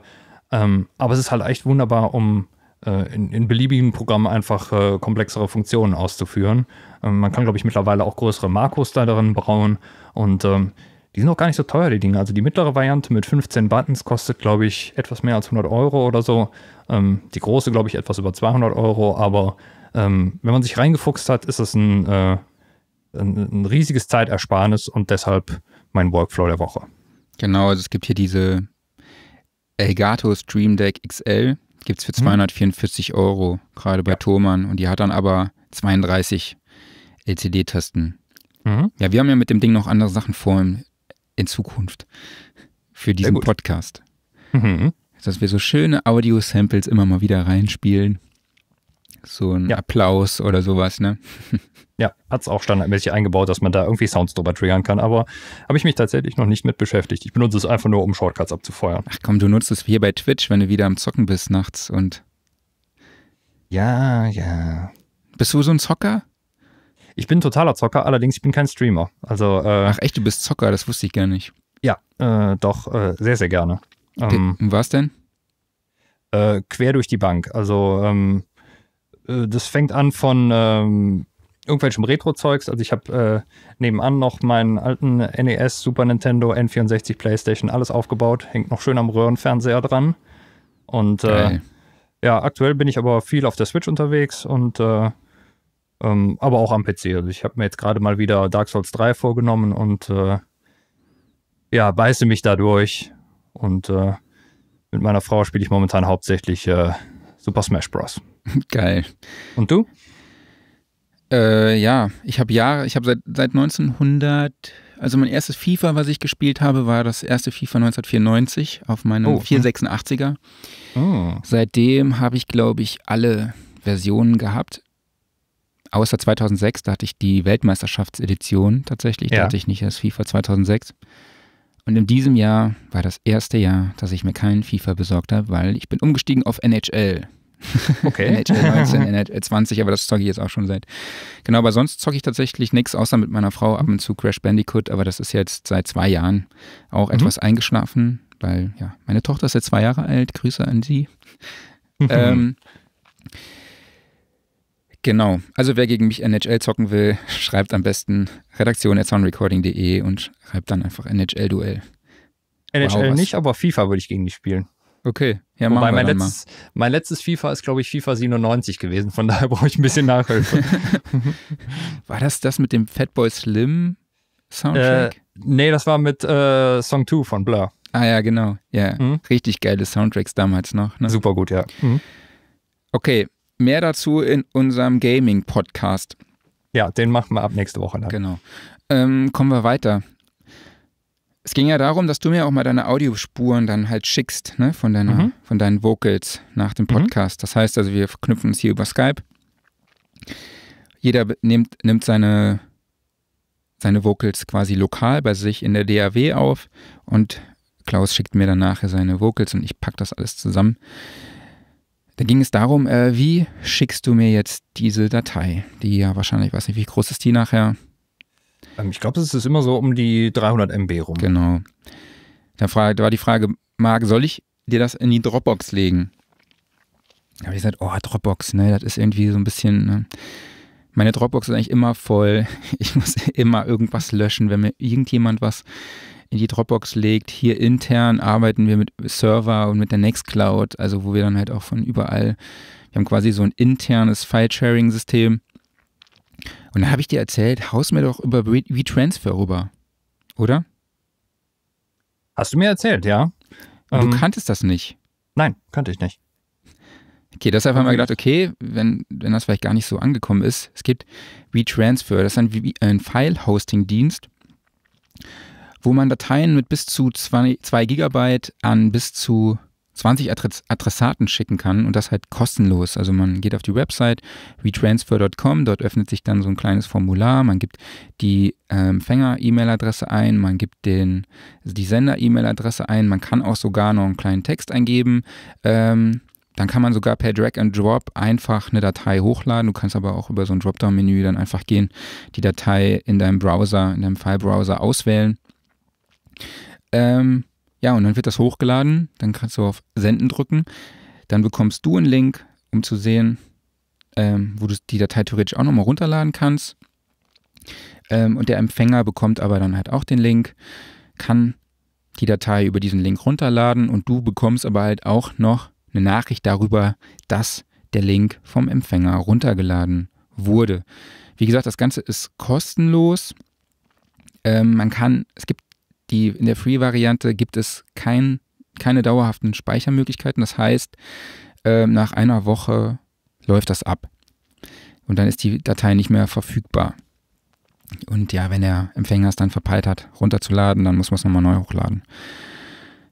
Ähm, aber es ist halt echt wunderbar, um äh, in, in, beliebigen Programmen einfach äh, komplexere Funktionen auszuführen. Ähm, man kann, glaube ich, mittlerweile auch größere Makros da darin brauen und ähm, die sind auch gar nicht so teuer, die Dinge. Also die mittlere Variante mit 15 Buttons kostet, glaube ich, etwas mehr als 100 Euro oder so. Ähm, die große, glaube ich, etwas über 200 Euro. Aber ähm, wenn man sich reingefuchst hat, ist das ein, äh, ein, ein riesiges Zeitersparnis und deshalb mein Workflow der Woche. Genau, also es gibt hier diese Elgato Stream Deck XL gibt es für 244 hm. Euro, gerade bei ja. Thomann. Und die hat dann aber 32 LCD-Tasten. Mhm. Ja, wir haben ja mit dem Ding noch andere Sachen vor in, in Zukunft für diesen Podcast. Mhm. Dass wir so schöne Audio-Samples immer mal wieder reinspielen so ein ja. Applaus oder sowas, ne? [LAUGHS] Ja, hat es auch standardmäßig eingebaut, dass man da irgendwie Sounds drüber triggern kann, aber habe ich mich tatsächlich noch nicht mit beschäftigt. Ich benutze es einfach nur, um Shortcuts abzufeuern. Ach komm, du nutzt es hier bei Twitch, wenn du wieder am Zocken bist nachts und. Ja, ja. Bist du so ein Zocker? Ich bin totaler Zocker, allerdings ich bin kein Streamer. Also, äh, Ach echt, du bist Zocker, das wusste ich gar nicht. Ja, äh, doch, äh, sehr, sehr gerne. Ähm, okay. Was denn? Äh, quer durch die Bank. Also ähm, äh, das fängt an von ähm, irgendwelchem Retro-Zeugs. Also ich habe äh, nebenan noch meinen alten NES, Super Nintendo, N64, Playstation, alles aufgebaut. Hängt noch schön am Röhrenfernseher dran. Und äh, ja, aktuell bin ich aber viel auf der Switch unterwegs und äh, ähm, aber auch am PC. Also ich habe mir jetzt gerade mal wieder Dark Souls 3 vorgenommen und äh, ja, beiße mich dadurch. Und äh, mit meiner Frau spiele ich momentan hauptsächlich Super Smash Bros. [LAUGHS] Geil. Und du? Äh, ja, ich habe Jahre, ich habe seit, seit 1900, also mein erstes FIFA, was ich gespielt habe, war das erste FIFA 1994 auf meinem oh, 486er. Oh. Seitdem habe ich, glaube ich, alle Versionen gehabt. Außer 2006, da hatte ich die Weltmeisterschaftsedition tatsächlich, ja. da hatte ich nicht das FIFA 2006. Und in diesem Jahr war das erste Jahr, dass ich mir keinen FIFA besorgt habe, weil ich bin umgestiegen auf NHL. Okay. NHL 19, NHL 20, aber das zocke ich jetzt auch schon seit. Genau, aber sonst zocke ich tatsächlich nichts, außer mit meiner Frau ab und zu Crash Bandicoot, aber das ist jetzt seit zwei Jahren auch mhm. etwas eingeschlafen, weil ja, meine Tochter ist jetzt zwei Jahre alt, Grüße an sie. [LAUGHS] ähm, Genau. Also wer gegen mich NHL zocken will, schreibt am besten redaktion.soundrecording.de und schreibt dann einfach NHL-Duell. NHL, -Duell. NHL wow, nicht, aber FIFA würde ich gegen dich spielen. Okay, ja, Wobei mein, letzt, mein letztes FIFA ist, glaube ich, FIFA 97 gewesen. Von [LAUGHS] daher brauche ich ein bisschen Nachhilfe. [LAUGHS] war das das mit dem Fatboy Slim Soundtrack? Äh, nee, das war mit äh, Song 2 von Blur. Ah ja, genau. Ja, mhm. richtig geile Soundtracks damals noch. Ne? Super gut, ja. Mhm. Okay, mehr dazu in unserem Gaming-Podcast. Ja, den machen wir ab nächste Woche. Dann. Genau. Ähm, kommen wir weiter. Es ging ja darum, dass du mir auch mal deine Audiospuren dann halt schickst, ne, von, deiner, mhm. von deinen Vocals nach dem mhm. Podcast. Mhm. Das heißt also, wir verknüpfen uns hier über Skype. Jeder nimmt, nimmt seine, seine Vocals quasi lokal bei sich in der DAW auf und Klaus schickt mir dann nachher seine Vocals und ich packe das alles zusammen. Da ging es darum, äh, wie schickst du mir jetzt diese Datei, die ja wahrscheinlich, ich weiß nicht, wie groß ist die nachher? Ähm, ich glaube, es ist immer so um die 300 MB rum. Genau. Da, frag, da war die Frage, Marc, soll ich dir das in die Dropbox legen? Da habe ich gesagt, oh, Dropbox, ne, das ist irgendwie so ein bisschen. Ne? Meine Dropbox ist eigentlich immer voll. [LAUGHS] Ich muss immer irgendwas löschen, wenn mir irgendjemand was in die Dropbox legt. Hier intern arbeiten wir mit Server und mit der Nextcloud, also wo wir dann halt auch von überall, wir haben quasi so ein internes File-Sharing-System, und da habe ich dir erzählt, haust mir doch über WeTransfer rüber, oder? Hast du mir erzählt, ja. Und ähm, du kanntest das nicht. Nein, kannte ich nicht. Okay, deshalb haben wir gedacht, okay, wenn, wenn das vielleicht gar nicht so angekommen ist, es gibt WeTransfer, das ist ein, ein File-Hosting-Dienst, wo man Dateien mit bis zu 2 GB an bis zu 20 Adressaten schicken kann und das halt kostenlos. Also man geht auf die Website retransfer.com, dort öffnet sich dann so ein kleines Formular, man gibt die Empfänger-E-Mail-Adresse ähm, ein, man gibt den, also die Sender-E-Mail-Adresse ein, man kann auch sogar noch einen kleinen Text eingeben. Ähm, dann kann man sogar per Drag and Drop einfach eine Datei hochladen. Du kannst aber auch über so ein Dropdown-Menü dann einfach gehen, die Datei in deinem Browser, in deinem File-Browser auswählen. Ähm, ja, und dann wird das hochgeladen, dann kannst du auf Senden drücken, dann bekommst du einen Link, um zu sehen, ähm, wo du die Datei theoretisch auch nochmal runterladen kannst. Ähm, und der Empfänger bekommt aber dann halt auch den Link, kann die Datei über diesen Link runterladen und du bekommst aber halt auch noch eine Nachricht darüber, dass der Link vom Empfänger runtergeladen wurde. Wie gesagt, das Ganze ist kostenlos. Ähm, man kann, es gibt die, in der Free-Variante gibt es kein, keine dauerhaften Speichermöglichkeiten. Das heißt, äh, nach einer Woche läuft das ab. Und dann ist die Datei nicht mehr verfügbar. Und ja, wenn der Empfänger es dann verpeilt hat, runterzuladen, dann muss man es nochmal neu hochladen.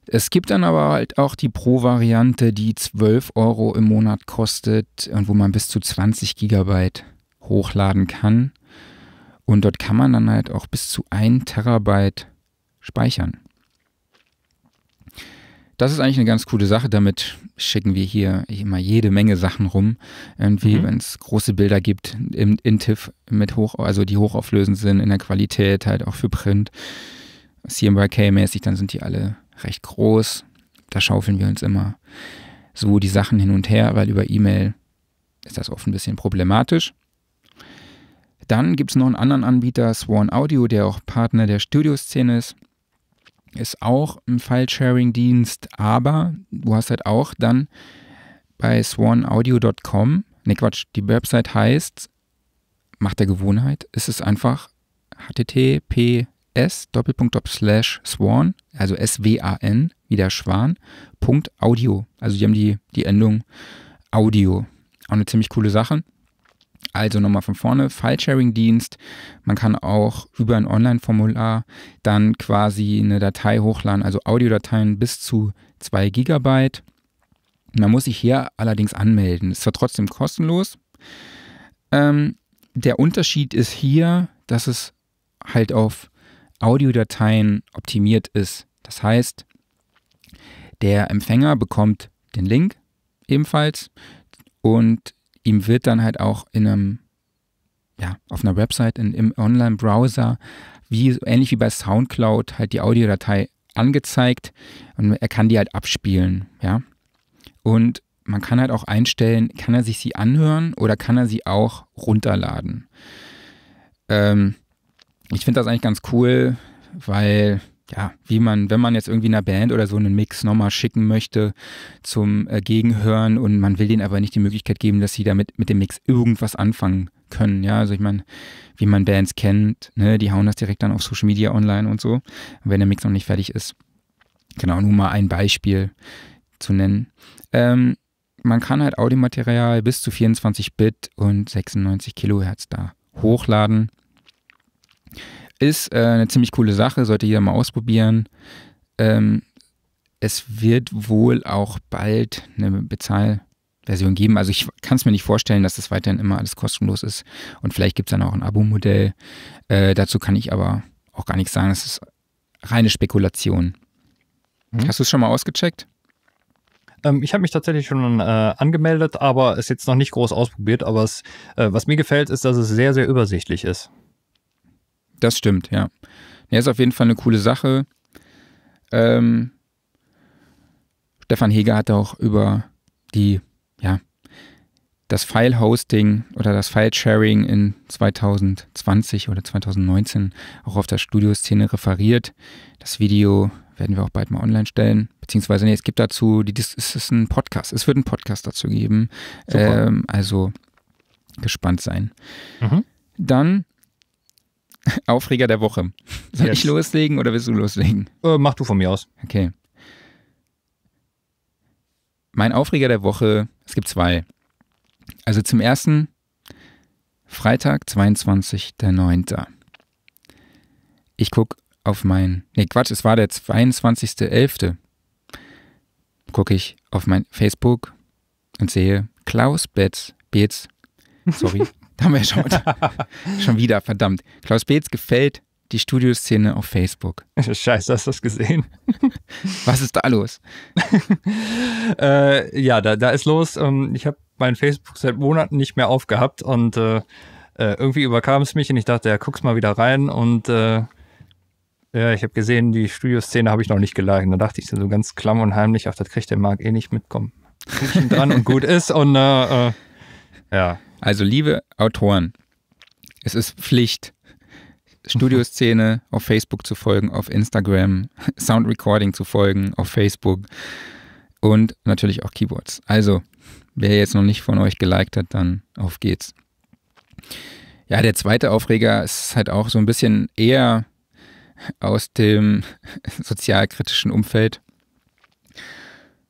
Es gibt dann aber halt auch die Pro-Variante, die 12 Euro im Monat kostet und wo man bis zu 20 Gigabyte hochladen kann. Und dort kann man dann halt auch bis zu 1 Terabyte speichern. Das ist eigentlich eine ganz coole Sache. Damit schicken wir hier immer jede Menge Sachen rum. Irgendwie, mhm. wenn es große Bilder gibt im, in TIFF mit hoch, also die hochauflösend sind in der Qualität, halt auch für Print. CMYK-mäßig, dann sind die alle recht groß. Da schaufeln wir uns immer so die Sachen hin und her, weil über E-Mail ist das oft ein bisschen problematisch. Dann gibt es noch einen anderen Anbieter, Sworn Audio, der auch Partner der Studioszene ist ist auch ein File-Sharing-Dienst, aber du hast halt auch dann bei swanaudio.com, ne Quatsch, die Website heißt, macht der Gewohnheit, ist es einfach https swan, also s-w-a-n, wie der Schwan, Punkt Audio. Also die haben die, die Endung Audio. Auch eine ziemlich coole Sache. Also nochmal von vorne, File-Sharing-Dienst. Man kann auch über ein Online-Formular dann quasi eine Datei hochladen, also Audiodateien bis zu 2 GB. Man muss sich hier allerdings anmelden. Ist zwar trotzdem kostenlos. Ähm, der Unterschied ist hier, dass es halt auf Audiodateien optimiert ist. Das heißt, der Empfänger bekommt den Link ebenfalls und ihm wird dann halt auch in einem, ja, auf einer Website, in, im Online-Browser, wie, ähnlich wie bei Soundcloud, halt die Audiodatei angezeigt und er kann die halt abspielen, ja. Und man kann halt auch einstellen, kann er sich sie anhören oder kann er sie auch runterladen. Ähm, ich finde das eigentlich ganz cool, weil ja, wie man, wenn man jetzt irgendwie einer Band oder so einen Mix nochmal schicken möchte zum äh, Gegenhören und man will denen aber nicht die Möglichkeit geben, dass sie damit mit dem Mix irgendwas anfangen können. Ja, also ich meine, wie man Bands kennt, ne, die hauen das direkt dann auf Social Media online und so, wenn der Mix noch nicht fertig ist. Genau, nur mal ein Beispiel zu nennen. Ähm, man kann halt Audiomaterial bis zu 24 Bit und 96 Kilohertz da hochladen. Ist äh, eine ziemlich coole Sache, sollte jeder mal ausprobieren. Ähm, es wird wohl auch bald eine Bezahlversion geben. Also ich kann es mir nicht vorstellen, dass das weiterhin immer alles kostenlos ist. Und vielleicht gibt es dann auch ein Abo-Modell. Äh, dazu kann ich aber auch gar nichts sagen. Das ist reine Spekulation. Mhm. Hast du es schon mal ausgecheckt? Ähm, ich habe mich tatsächlich schon äh, angemeldet, aber es jetzt noch nicht groß ausprobiert. Aber es, äh, was mir gefällt, ist, dass es sehr, sehr übersichtlich ist. Das stimmt, ja. Ja, ist auf jeden Fall eine coole Sache. Ähm, Stefan Heger hat auch über die, ja, das File-Hosting oder das File-Sharing in 2020 oder 2019 auch auf der Studioszene referiert. Das Video werden wir auch bald mal online stellen. Beziehungsweise, nee, es gibt dazu, die, das ist ein Podcast. Es wird einen Podcast dazu geben. Ähm, also gespannt sein. Mhm. Dann [LAUGHS] Aufreger der Woche. Soll yes. ich loslegen oder willst du loslegen? Äh, mach du von mir aus. Okay. Mein Aufreger der Woche, es gibt zwei. Also zum ersten, Freitag, 22.09. Ich gucke auf mein, nee Quatsch, es war der 22.11. Gucke ich auf mein Facebook und sehe Klaus Betz, Betz, sorry, [LAUGHS] Da haben wir schon, [LAUGHS] schon wieder, verdammt. Klaus Beetz gefällt die Studioszene auf Facebook. Scheiße, hast du das gesehen? [LAUGHS] Was ist da los? [LAUGHS] äh, ja, da, da ist los. Ähm, ich habe mein Facebook seit Monaten nicht mehr aufgehabt und äh, äh, irgendwie überkam es mich und ich dachte, ja, guck's mal wieder rein und äh, ja, ich habe gesehen, die Studioszene habe ich noch nicht geladen. Da dachte ich so ganz klamm und heimlich, ach, das kriegt der Marc eh nicht mitkommen. Dran und gut ist und äh, äh, ja. Also liebe Autoren, es ist Pflicht, Studioszene auf Facebook zu folgen, auf Instagram, Sound Recording zu folgen, auf Facebook und natürlich auch Keyboards. Also, wer jetzt noch nicht von euch geliked hat, dann auf geht's. Ja, der zweite Aufreger ist halt auch so ein bisschen eher aus dem [LAUGHS] sozialkritischen Umfeld.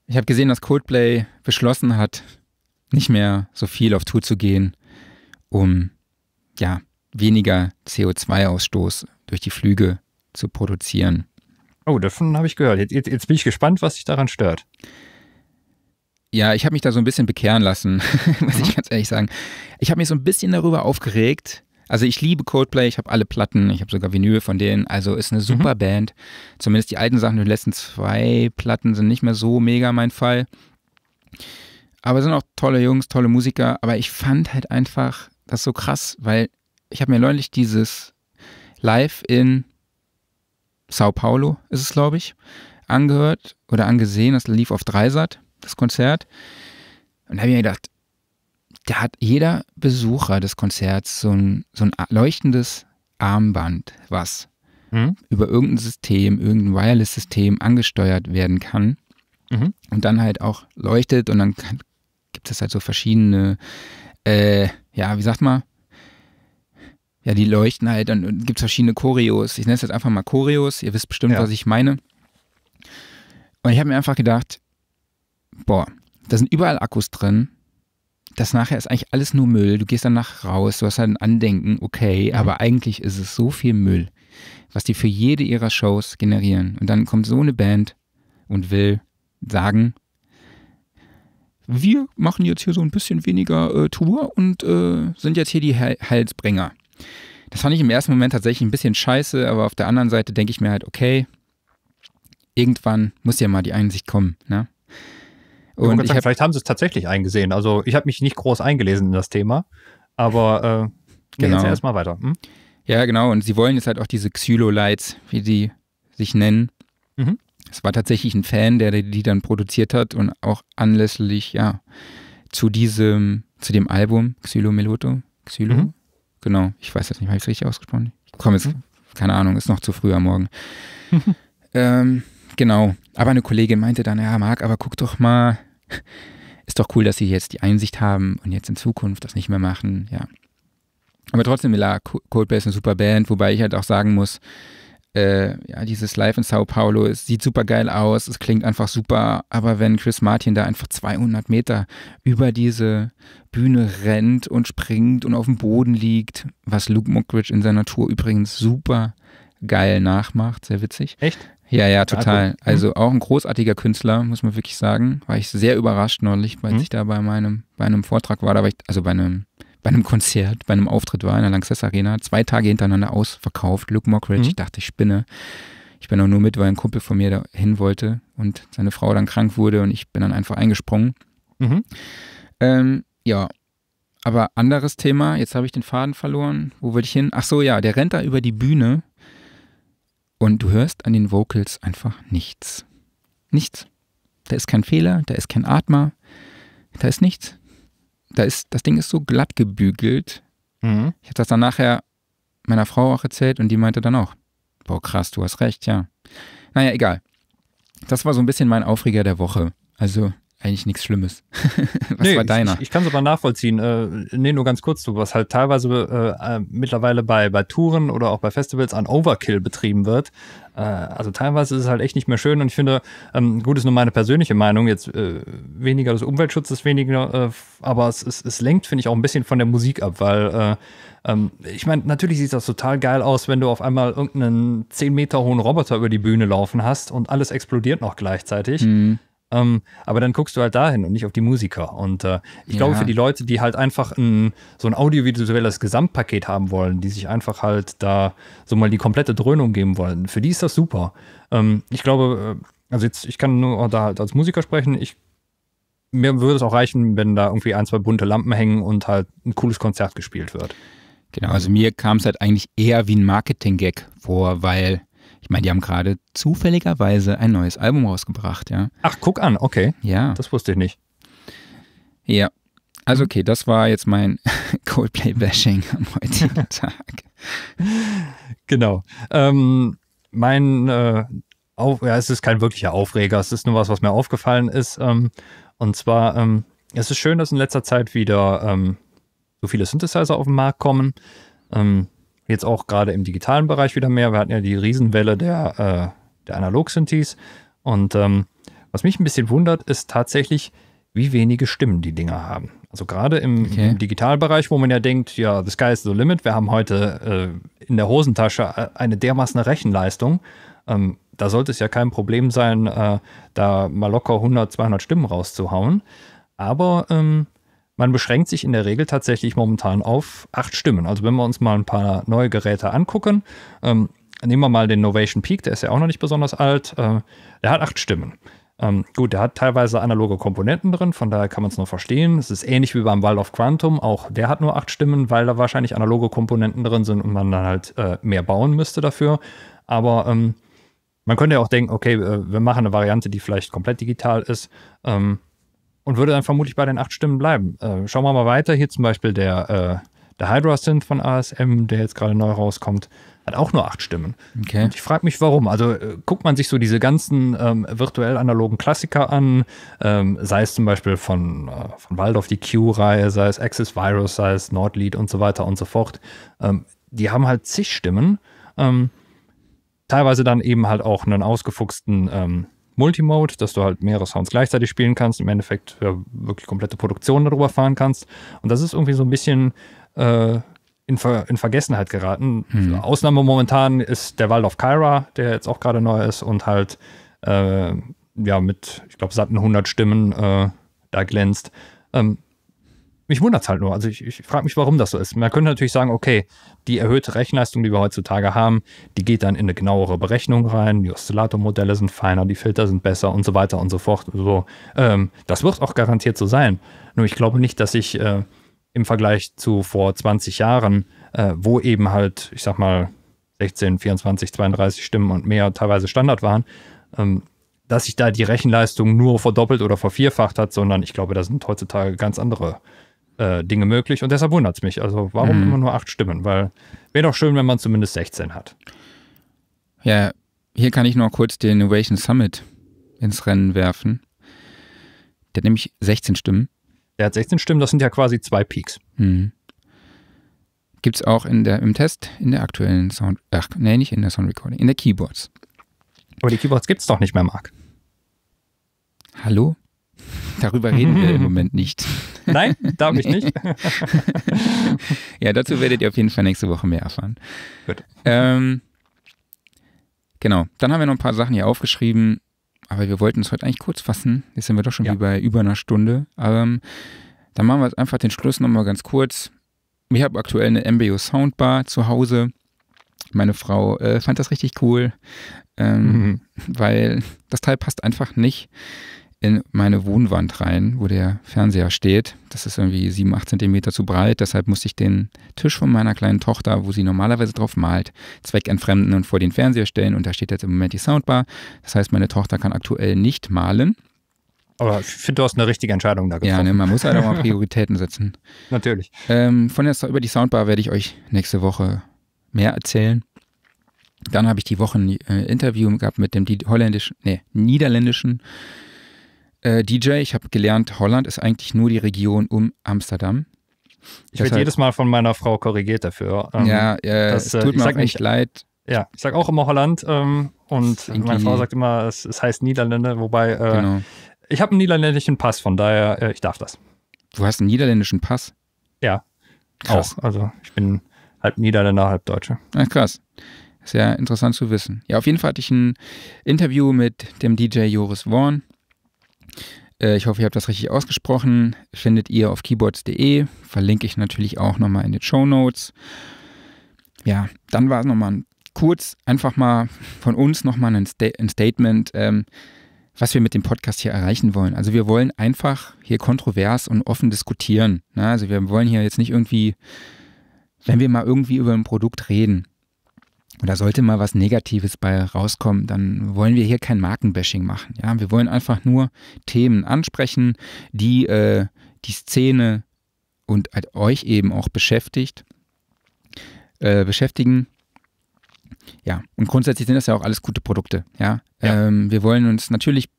Ich habe gesehen, dass Coldplay beschlossen hat, nicht mehr so viel auf Tour zu gehen, um ja, weniger CO2-Ausstoß durch die Flüge zu produzieren. Oh, davon habe ich gehört. Jetzt, jetzt, jetzt bin ich gespannt, was dich daran stört. Ja, ich habe mich da so ein bisschen bekehren lassen, [LAUGHS] muss ich mhm. ganz ehrlich sagen. Ich habe mich so ein bisschen darüber aufgeregt. Also ich liebe Coldplay, ich habe alle Platten, ich habe sogar Vinyl von denen. Also ist eine super mhm. Band. Zumindest die alten Sachen, die letzten zwei Platten sind nicht mehr so mega mein Fall. Aber es sind auch tolle Jungs, tolle Musiker. Aber ich fand halt einfach das so krass, weil ich habe mir neulich dieses Live in Sao Paulo, ist es glaube ich, angehört oder angesehen. Das lief auf Dreisat, das Konzert. Und da habe ich mir gedacht, da hat jeder Besucher des Konzerts so ein, so ein leuchtendes Armband, was mhm. über irgendein System, irgendein Wireless-System angesteuert werden kann. Mhm. Und dann halt auch leuchtet und dann kann, gibt es halt so verschiedene, äh, ja, wie sagt man? Ja, die leuchten halt und, und gibt es verschiedene Choreos. Ich nenne es jetzt einfach mal Choreos. Ihr wisst bestimmt, ja. was ich meine. Und ich habe mir einfach gedacht, boah, da sind überall Akkus drin. Das nachher ist eigentlich alles nur Müll. Du gehst danach raus, du hast halt ein Andenken, okay, mhm. aber eigentlich ist es so viel Müll, was die für jede ihrer Shows generieren. Und dann kommt so eine Band und will sagen, wir machen jetzt hier so ein bisschen weniger äh, Tour und äh, sind jetzt hier die Heilsbringer. Das fand ich im ersten Moment tatsächlich ein bisschen scheiße, aber auf der anderen Seite denke ich mir halt, okay, irgendwann muss ja mal die Einsicht kommen. Ne? Und ich sagen, vielleicht haben sie es tatsächlich eingesehen. Also ich habe mich nicht groß eingelesen in das Thema, aber äh, genau. jetzt erstmal weiter. Hm? Ja, genau. Und sie wollen jetzt halt auch diese Xylolites, wie sie sich nennen, mhm es war tatsächlich ein Fan, der die dann produziert hat und auch anlässlich, ja, zu diesem, zu dem Album Xylo Meloto. Xylo? Mhm. Genau, ich weiß jetzt nicht, habe ich es richtig ausgesprochen? Ich komme jetzt, mhm. keine Ahnung, ist noch zu früh am Morgen. [LAUGHS] Ähm, genau, aber eine Kollegin meinte dann, ja, Marc, aber guck doch mal, ist doch cool, dass sie jetzt die Einsicht haben und jetzt in Zukunft das nicht mehr machen, ja. Aber trotzdem, Mila, Coldplay ist eine super Band, wobei ich halt auch sagen muss, äh, ja, dieses Live in Sao Paulo, es sieht super geil aus, es klingt einfach super, aber wenn Chris Martin da einfach 200 Meter über diese Bühne rennt und springt und auf dem Boden liegt, was Luke Mockridge in seiner Tour übrigens super geil nachmacht, sehr witzig. Echt? Ja, ja, total. Mhm. Also auch ein großartiger Künstler, muss man wirklich sagen. War ich sehr überrascht neulich, weil mhm. ich da bei meinem, bei einem Vortrag war, da war ich, also bei einem bei einem Konzert, bei einem Auftritt war in der Lanxess Arena, zwei Tage hintereinander ausverkauft. Luke Mockridge, mhm. ich dachte, ich spinne. Ich bin auch nur mit, weil ein Kumpel von mir da hin wollte und seine Frau dann krank wurde und ich bin dann einfach eingesprungen. Mhm. Ähm, ja, aber anderes Thema. Jetzt habe ich den Faden verloren. Wo würde ich hin? Ach so, ja, der rennt da über die Bühne und du hörst an den Vocals einfach nichts. Nichts. Da ist kein Fehler, da ist kein Atma, da ist nichts da ist, das Ding ist so glatt gebügelt. Mhm. Ich habe das dann nachher meiner Frau auch erzählt und die meinte dann auch, boah, krass, du hast recht, ja. Naja, egal. Das war so ein bisschen mein Aufreger der Woche. Also eigentlich nichts Schlimmes. [LAUGHS] was nee, war deiner? Ich, ich kann es aber nachvollziehen. Äh, nee, nur ganz kurz, du, was halt teilweise äh, äh, mittlerweile bei, bei Touren oder auch bei Festivals an Overkill betrieben wird, äh, also teilweise ist es halt echt nicht mehr schön und ich finde, ähm, gut ist nur meine persönliche Meinung, jetzt äh, weniger des Umweltschutzes, weniger, äh, aber es, es, es lenkt, finde ich, auch ein bisschen von der Musik ab, weil äh, ähm, ich meine, natürlich sieht das total geil aus, wenn du auf einmal irgendeinen 10 Meter hohen Roboter über die Bühne laufen hast und alles explodiert noch gleichzeitig. Mhm. Ähm, aber dann guckst du halt dahin und nicht auf die Musiker. Und äh, ich ja. glaube, für die Leute, die halt einfach ein, so ein audiovisuelles Gesamtpaket haben wollen, die sich einfach halt da so mal die komplette Dröhnung geben wollen, für die ist das super. Ähm, ich glaube, äh, also jetzt, ich kann nur da halt als Musiker sprechen. Ich, mir würde es auch reichen, wenn da irgendwie ein, zwei bunte Lampen hängen und halt ein cooles Konzert gespielt wird. Genau, also mir kam es halt eigentlich eher wie ein Marketing-Gag vor, weil ich meine, die haben gerade zufälligerweise ein neues Album rausgebracht, ja. Ach, guck an, okay. Ja. Das wusste ich nicht. Ja. Also okay, das war jetzt mein [LAUGHS] Coldplay-Bashing am heutigen [LAUGHS] Tag. Genau. Ähm, mein, äh, auf, ja, es ist kein wirklicher Aufreger, es ist nur was, was mir aufgefallen ist. Ähm, und zwar, ähm, es ist schön, dass in letzter Zeit wieder ähm, so viele Synthesizer auf den Markt kommen. Ähm, Jetzt auch gerade im digitalen Bereich wieder mehr. Wir hatten ja die Riesenwelle der, äh, der Analog-Synthes. Und ähm, was mich ein bisschen wundert, ist tatsächlich, wie wenige Stimmen die Dinger haben. Also gerade im, okay. im Digitalbereich, wo man ja denkt, ja, the sky is the limit, wir haben heute äh, in der Hosentasche äh, eine dermaßen Rechenleistung. Ähm, da sollte es ja kein Problem sein, äh, da mal locker 100, 200 Stimmen rauszuhauen. Aber ähm, man beschränkt sich in der Regel tatsächlich momentan auf acht Stimmen. Also wenn wir uns mal ein paar neue Geräte angucken, ähm, nehmen wir mal den Novation Peak, der ist ja auch noch nicht besonders alt, äh, der hat acht Stimmen. Ähm, gut, der hat teilweise analoge Komponenten drin, von daher kann man es noch verstehen. Es ist ähnlich wie beim Wall of Quantum, auch der hat nur acht Stimmen, weil da wahrscheinlich analoge Komponenten drin sind und man dann halt äh, mehr bauen müsste dafür. Aber ähm, man könnte ja auch denken, okay, äh, wir machen eine Variante, die vielleicht komplett digital ist. Ähm, und würde dann vermutlich bei den acht Stimmen bleiben. Äh, schauen wir mal weiter. Hier zum Beispiel der, äh, der Hydra-Synth von ASM, der jetzt gerade neu rauskommt, hat auch nur acht Stimmen. Okay. Und ich frage mich, warum. Also äh, guckt man sich so diese ganzen ähm, virtuell analogen Klassiker an, ähm, sei es zum Beispiel von, äh, von Waldorf die Q-Reihe, sei es Axis Virus, sei es Nordlead und so weiter und so fort. Ähm, die haben halt zig Stimmen. Ähm, teilweise dann eben halt auch einen ausgefuchsten ähm, Multimode, dass du halt mehrere Sounds gleichzeitig spielen kannst, im Endeffekt ja, wirklich komplette Produktionen darüber fahren kannst. Und das ist irgendwie so ein bisschen äh, in, Ver in, Vergessenheit geraten. Hm. Ausnahme momentan ist der Wald auf Kyra, der jetzt auch gerade neu ist und halt äh, ja mit, ich glaube, satten 100 Stimmen äh, da glänzt. Ähm, mich wundert es halt nur. Also ich, ich frage mich, warum das so ist. Man könnte natürlich sagen, okay, die erhöhte Rechenleistung, die wir heutzutage haben, die geht dann in eine genauere Berechnung rein, die Oszillatormodelle sind feiner, die Filter sind besser und so weiter und so fort. So, ähm, das wird auch garantiert so sein. Nur ich glaube nicht, dass ich äh, im Vergleich zu vor 20 Jahren, äh, wo eben halt, ich sag mal, 16, 24, 32 Stimmen und mehr teilweise Standard waren, ähm, dass sich da die Rechenleistung nur verdoppelt oder vervierfacht hat, sondern ich glaube, da sind heutzutage ganz andere äh, Dinge möglich. Und deshalb wundert es mich. Also warum mhm. immer nur acht Stimmen? Weil wäre doch schön, wenn man zumindest 16 hat. Ja, hier kann ich noch kurz den Innovation Summit ins Rennen werfen. Der hat nämlich 16 Stimmen. Der hat 16 Stimmen, das sind ja quasi zwei Peaks. Mhm. Gibt es auch in der, im Test in der aktuellen Sound, ach, nee, nicht in der Sound Recording, in der Keyboards. Aber die Keyboards gibt es doch nicht mehr, Marc. Hallo? Darüber reden wir im [LAUGHS] Moment nicht. Nein, darf ich nicht. [LAUGHS] ja, dazu werdet ihr auf jeden Fall nächste Woche mehr erfahren. Gut. Ähm, genau, dann haben wir noch ein paar Sachen hier aufgeschrieben, aber wir wollten es heute eigentlich kurz fassen. Jetzt sind wir doch schon ja. wie bei über einer Stunde. Ähm, dann machen wir einfach den Schluss nochmal ganz kurz. Ich habe aktuell eine MBO Soundbar zu Hause. Meine Frau äh, fand das richtig cool, ähm, mhm. weil das Teil passt einfach nicht in meine Wohnwand rein, wo der Fernseher steht. Das ist irgendwie 7, 8 Zentimeter zu breit. Deshalb musste ich den Tisch von meiner kleinen Tochter, wo sie normalerweise drauf malt, zweckentfremden und vor den Fernseher stellen. Und da steht jetzt im Moment die Soundbar. Das heißt, meine Tochter kann aktuell nicht malen. Aber ich finde, du hast eine richtige Entscheidung da getroffen. Ja, ne, man muss halt auch mal [LAUGHS] Prioritäten setzen. Natürlich. Ähm, von der, über die Soundbar werde ich euch nächste Woche mehr erzählen. Dann habe ich die Woche ein äh, Interview gehabt mit dem holländischen, nee, niederländischen äh, DJ. Ich habe gelernt, Holland ist eigentlich nur die Region um Amsterdam. Ich werde jedes Mal von meiner Frau korrigiert dafür. Ähm, ja, äh, das, es äh, tut mir auch echt leid. Ja, ich sage auch immer Holland ähm, und meine Frau sagt immer, es, es heißt Niederländer, wobei äh, genau. ich habe einen niederländischen Pass, von daher, äh, ich darf das. Du hast einen niederländischen Pass? Ja, krass. auch. Also ich bin halb Niederländer, halb Deutsche. Ach, krass. Sehr interessant zu wissen. Ja, auf jeden Fall hatte ich ein Interview mit dem DJ Joris Worn. Äh, ich hoffe, ihr habt das richtig ausgesprochen. Findet ihr auf keyboards.de. Verlinke ich natürlich auch nochmal in den Show Notes. Ja, dann war es nochmal kurz, einfach mal von uns nochmal ein, Sta ein Statement. Ähm, was wir mit dem Podcast hier erreichen wollen. Also wir wollen einfach hier kontrovers und offen diskutieren. Ne? Also wir wollen hier jetzt nicht irgendwie, wenn wir mal irgendwie über ein Produkt reden, und da sollte mal was Negatives bei rauskommen, dann wollen wir hier kein Markenbashing machen. Ja? Wir wollen einfach nur Themen ansprechen, die äh, die Szene und halt euch eben auch beschäftigt, äh, beschäftigen. Ja, und grundsätzlich sind das ja auch alles gute Produkte. Ja, ja. Ähm, wir wollen uns natürlich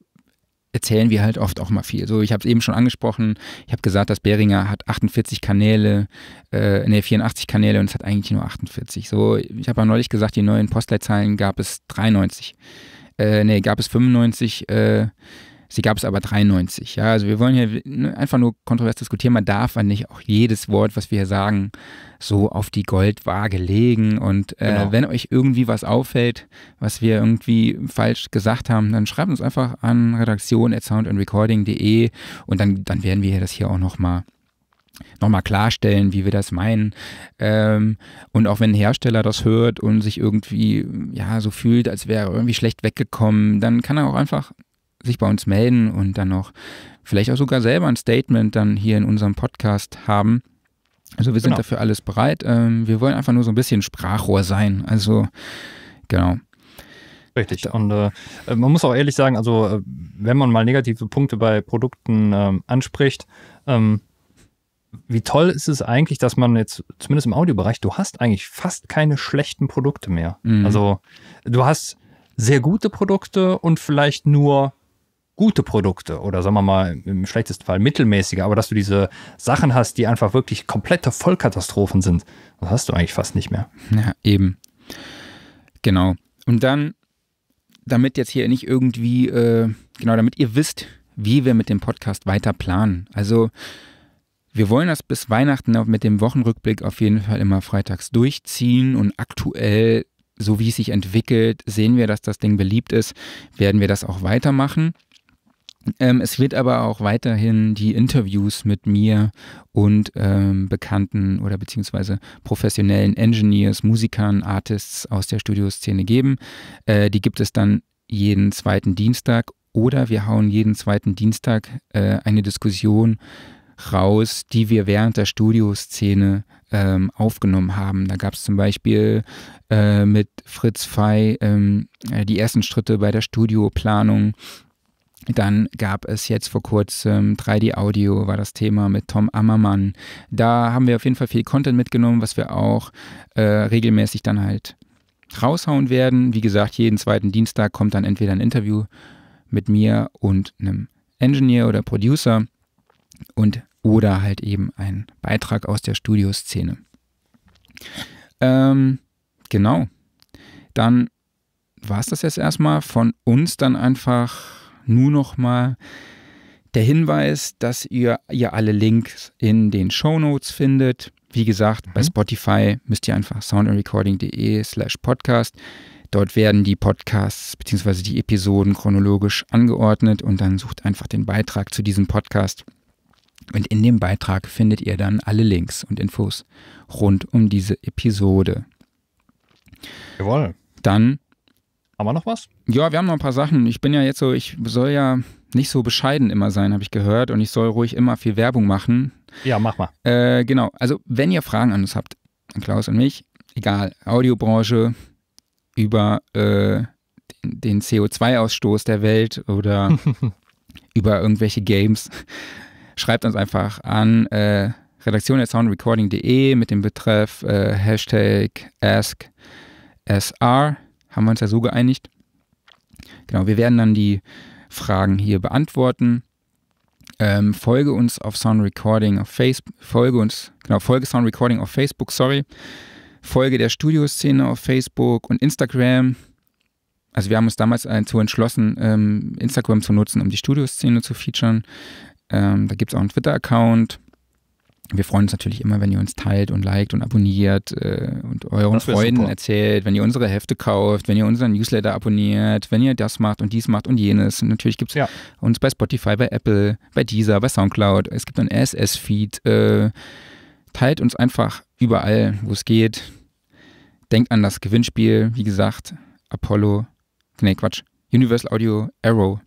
erzählen wir halt oft auch mal viel. So, ich habe es eben schon angesprochen. Ich habe gesagt, dass Beringer hat 48 Kanäle, äh, nee, 84 Kanäle und es hat eigentlich nur 48. So, ich habe ja neulich gesagt, die neuen Postleitzahlen gab es 93. Äh, nee, gab es 95. Äh, Sie gab es aber 93. Ja, also wir wollen hier ne, einfach nur kontrovers diskutieren. Man darf an nicht auch jedes Wort, was wir hier sagen, so auf die Goldwaage legen. Und äh, genau. wenn euch irgendwie was auffällt, was wir irgendwie falsch gesagt haben, dann schreibt uns einfach an redaktion@soundandrecording.de und dann, dann werden wir das hier auch nochmal nochmal klarstellen, wie wir das meinen. Ähm, und auch wenn ein Hersteller das hört und sich irgendwie ja so fühlt, als wäre er irgendwie schlecht weggekommen, dann kann er auch einfach sich bei uns melden und dann noch vielleicht auch sogar selber ein Statement dann hier in unserem Podcast haben. Also wir sind genau. dafür alles bereit. Ähm, wir wollen einfach nur so ein bisschen Sprachrohr sein. Also genau. Richtig. Und äh, äh, man muss auch ehrlich sagen, also äh, wenn man mal negative Punkte bei Produkten ähm, anspricht, ähm, wie toll ist es eigentlich, dass man jetzt, zumindest im Audiobereich, du hast eigentlich fast keine schlechten Produkte mehr. Mhm. Also du hast sehr gute Produkte und vielleicht nur gute Produkte oder sagen wir mal im schlechtesten Fall mittelmäßige, aber dass du diese Sachen hast, die einfach wirklich komplette Vollkatastrophen sind, das hast du eigentlich fast nicht mehr. Ja, eben. Genau. Und dann, damit jetzt hier nicht irgendwie, äh, genau, damit ihr wisst, wie wir mit dem Podcast weiter planen. Also wir wollen das bis Weihnachten mit dem Wochenrückblick auf jeden Fall immer freitags durchziehen und aktuell, so wie es sich entwickelt, sehen wir, dass das Ding beliebt ist, werden wir das auch weitermachen. Ähm, es wird aber auch weiterhin die Interviews mit mir und ähm, bekannten oder beziehungsweise professionellen Engineers, Musikern, Artists aus der Studioszene geben. Äh, die gibt es dann jeden zweiten Dienstag oder wir hauen jeden zweiten Dienstag äh, eine Diskussion raus, die wir während der Studioszene ähm, aufgenommen haben. Da gab es zum Beispiel äh, mit Fritz Fey ähm, äh, die ersten Schritte bei der Studioplanung dann gab es jetzt vor kurzem 3D Audio war das Thema mit Tom Ammermann. Da haben wir auf jeden Fall viel Content mitgenommen, was wir auch äh, regelmäßig dann halt raushauen werden. Wie gesagt, jeden zweiten Dienstag kommt dann entweder ein Interview mit mir und einem Engineer oder Producer und oder halt eben ein Beitrag aus der Studioszene. Ähm, genau. Dann war es das jetzt erstmal von uns dann einfach nur noch mal der Hinweis, dass ihr, ihr alle Links in den Show Notes findet. Wie gesagt, mhm. bei Spotify müsst ihr einfach soundandrecording.de slash podcast. Dort werden die Podcasts bzw. die Episoden chronologisch angeordnet und dann sucht einfach den Beitrag zu diesem Podcast. Und in dem Beitrag findet ihr dann alle Links und Infos rund um diese Episode. Jawohl. Dann haben wir noch was? Ja, wir haben noch ein paar Sachen. Ich bin ja jetzt so, ich soll ja nicht so bescheiden immer sein, habe ich gehört. Und ich soll ruhig immer viel Werbung machen. Ja, mach mal. Äh, genau. Also, wenn ihr Fragen an uns habt, an Klaus und mich, egal, Audiobranche, über äh, den CO2-Ausstoß der Welt oder [LAUGHS] über irgendwelche Games, schreibt uns einfach an äh, redaktion.soundrecording.de mit dem Betreff äh, Hashtag AskSR haben wir uns ja so geeinigt. Genau, wir werden dann die Fragen hier beantworten. Ähm, folge uns auf Sound Recording auf Facebook, folge uns, genau, folge Sound Recording auf Facebook, sorry. Folge der Studioszene auf Facebook und Instagram. Also wir haben uns damals dazu entschlossen, ähm, Instagram zu nutzen, um die Studioszene zu featuren. Ähm, da gibt es auch einen Twitter-Account. Wir freuen uns natürlich immer, wenn ihr uns teilt und liked und abonniert äh, und euren Freunden super. erzählt, wenn ihr unsere Hefte kauft, wenn ihr unseren Newsletter abonniert, wenn ihr das macht und dies macht und jenes. Und natürlich gibt es ja. uns bei Spotify, bei Apple, bei Deezer, bei Soundcloud. Es gibt einen ss feed Äh, teilt uns einfach überall, wo es geht. Denkt an das Gewinnspiel, wie gesagt, Apollo, nee, Quatsch, Universal Audio Arrow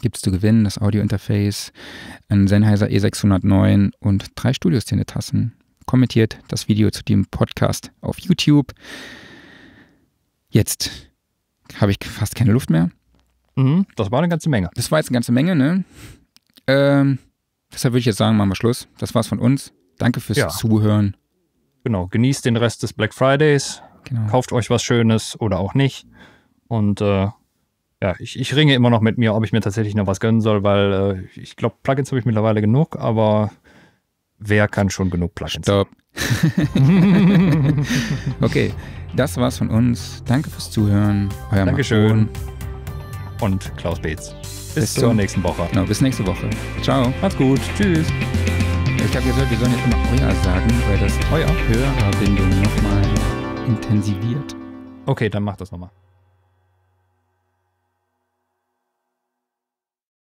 gibt es zu gewinnen das Audio-Interface, ein Sennheiser E609 und drei Studioszene-Tassen. Kommentiert das Video zu dem Podcast auf YouTube. Jetzt habe ich fast keine Luft mehr. Mhm, das war eine ganze Menge. Das war jetzt eine ganze Menge, ne? Ähm, deshalb würde ich jetzt sagen, machen wir Schluss. Das war's von uns. Danke fürs ja. Zuhören. Genau, genießt den Rest des Black Fridays. Genau. Kauft euch was Schönes oder auch nicht. Und äh, ja, ich, ich ringe immer noch mit mir, ob ich mir tatsächlich noch was gönnen soll, weil äh, ich glaube, Plugins habe ich mittlerweile genug, aber wer kann schon genug Plugins? Stop. [LAUGHS] okay, das war's von uns. Danke fürs Zuhören. Euer Dankeschön. Marco. Und Klaus Beetz. Bis, bis zur nächsten Woche. Genau, bis nächste Woche. Ciao. Macht's gut. Tschüss. Ich habe gesagt, wir sollen jetzt immer Euer sagen, weil das Euer Hörerbindung nochmal intensiviert. Okay, dann mach das nochmal.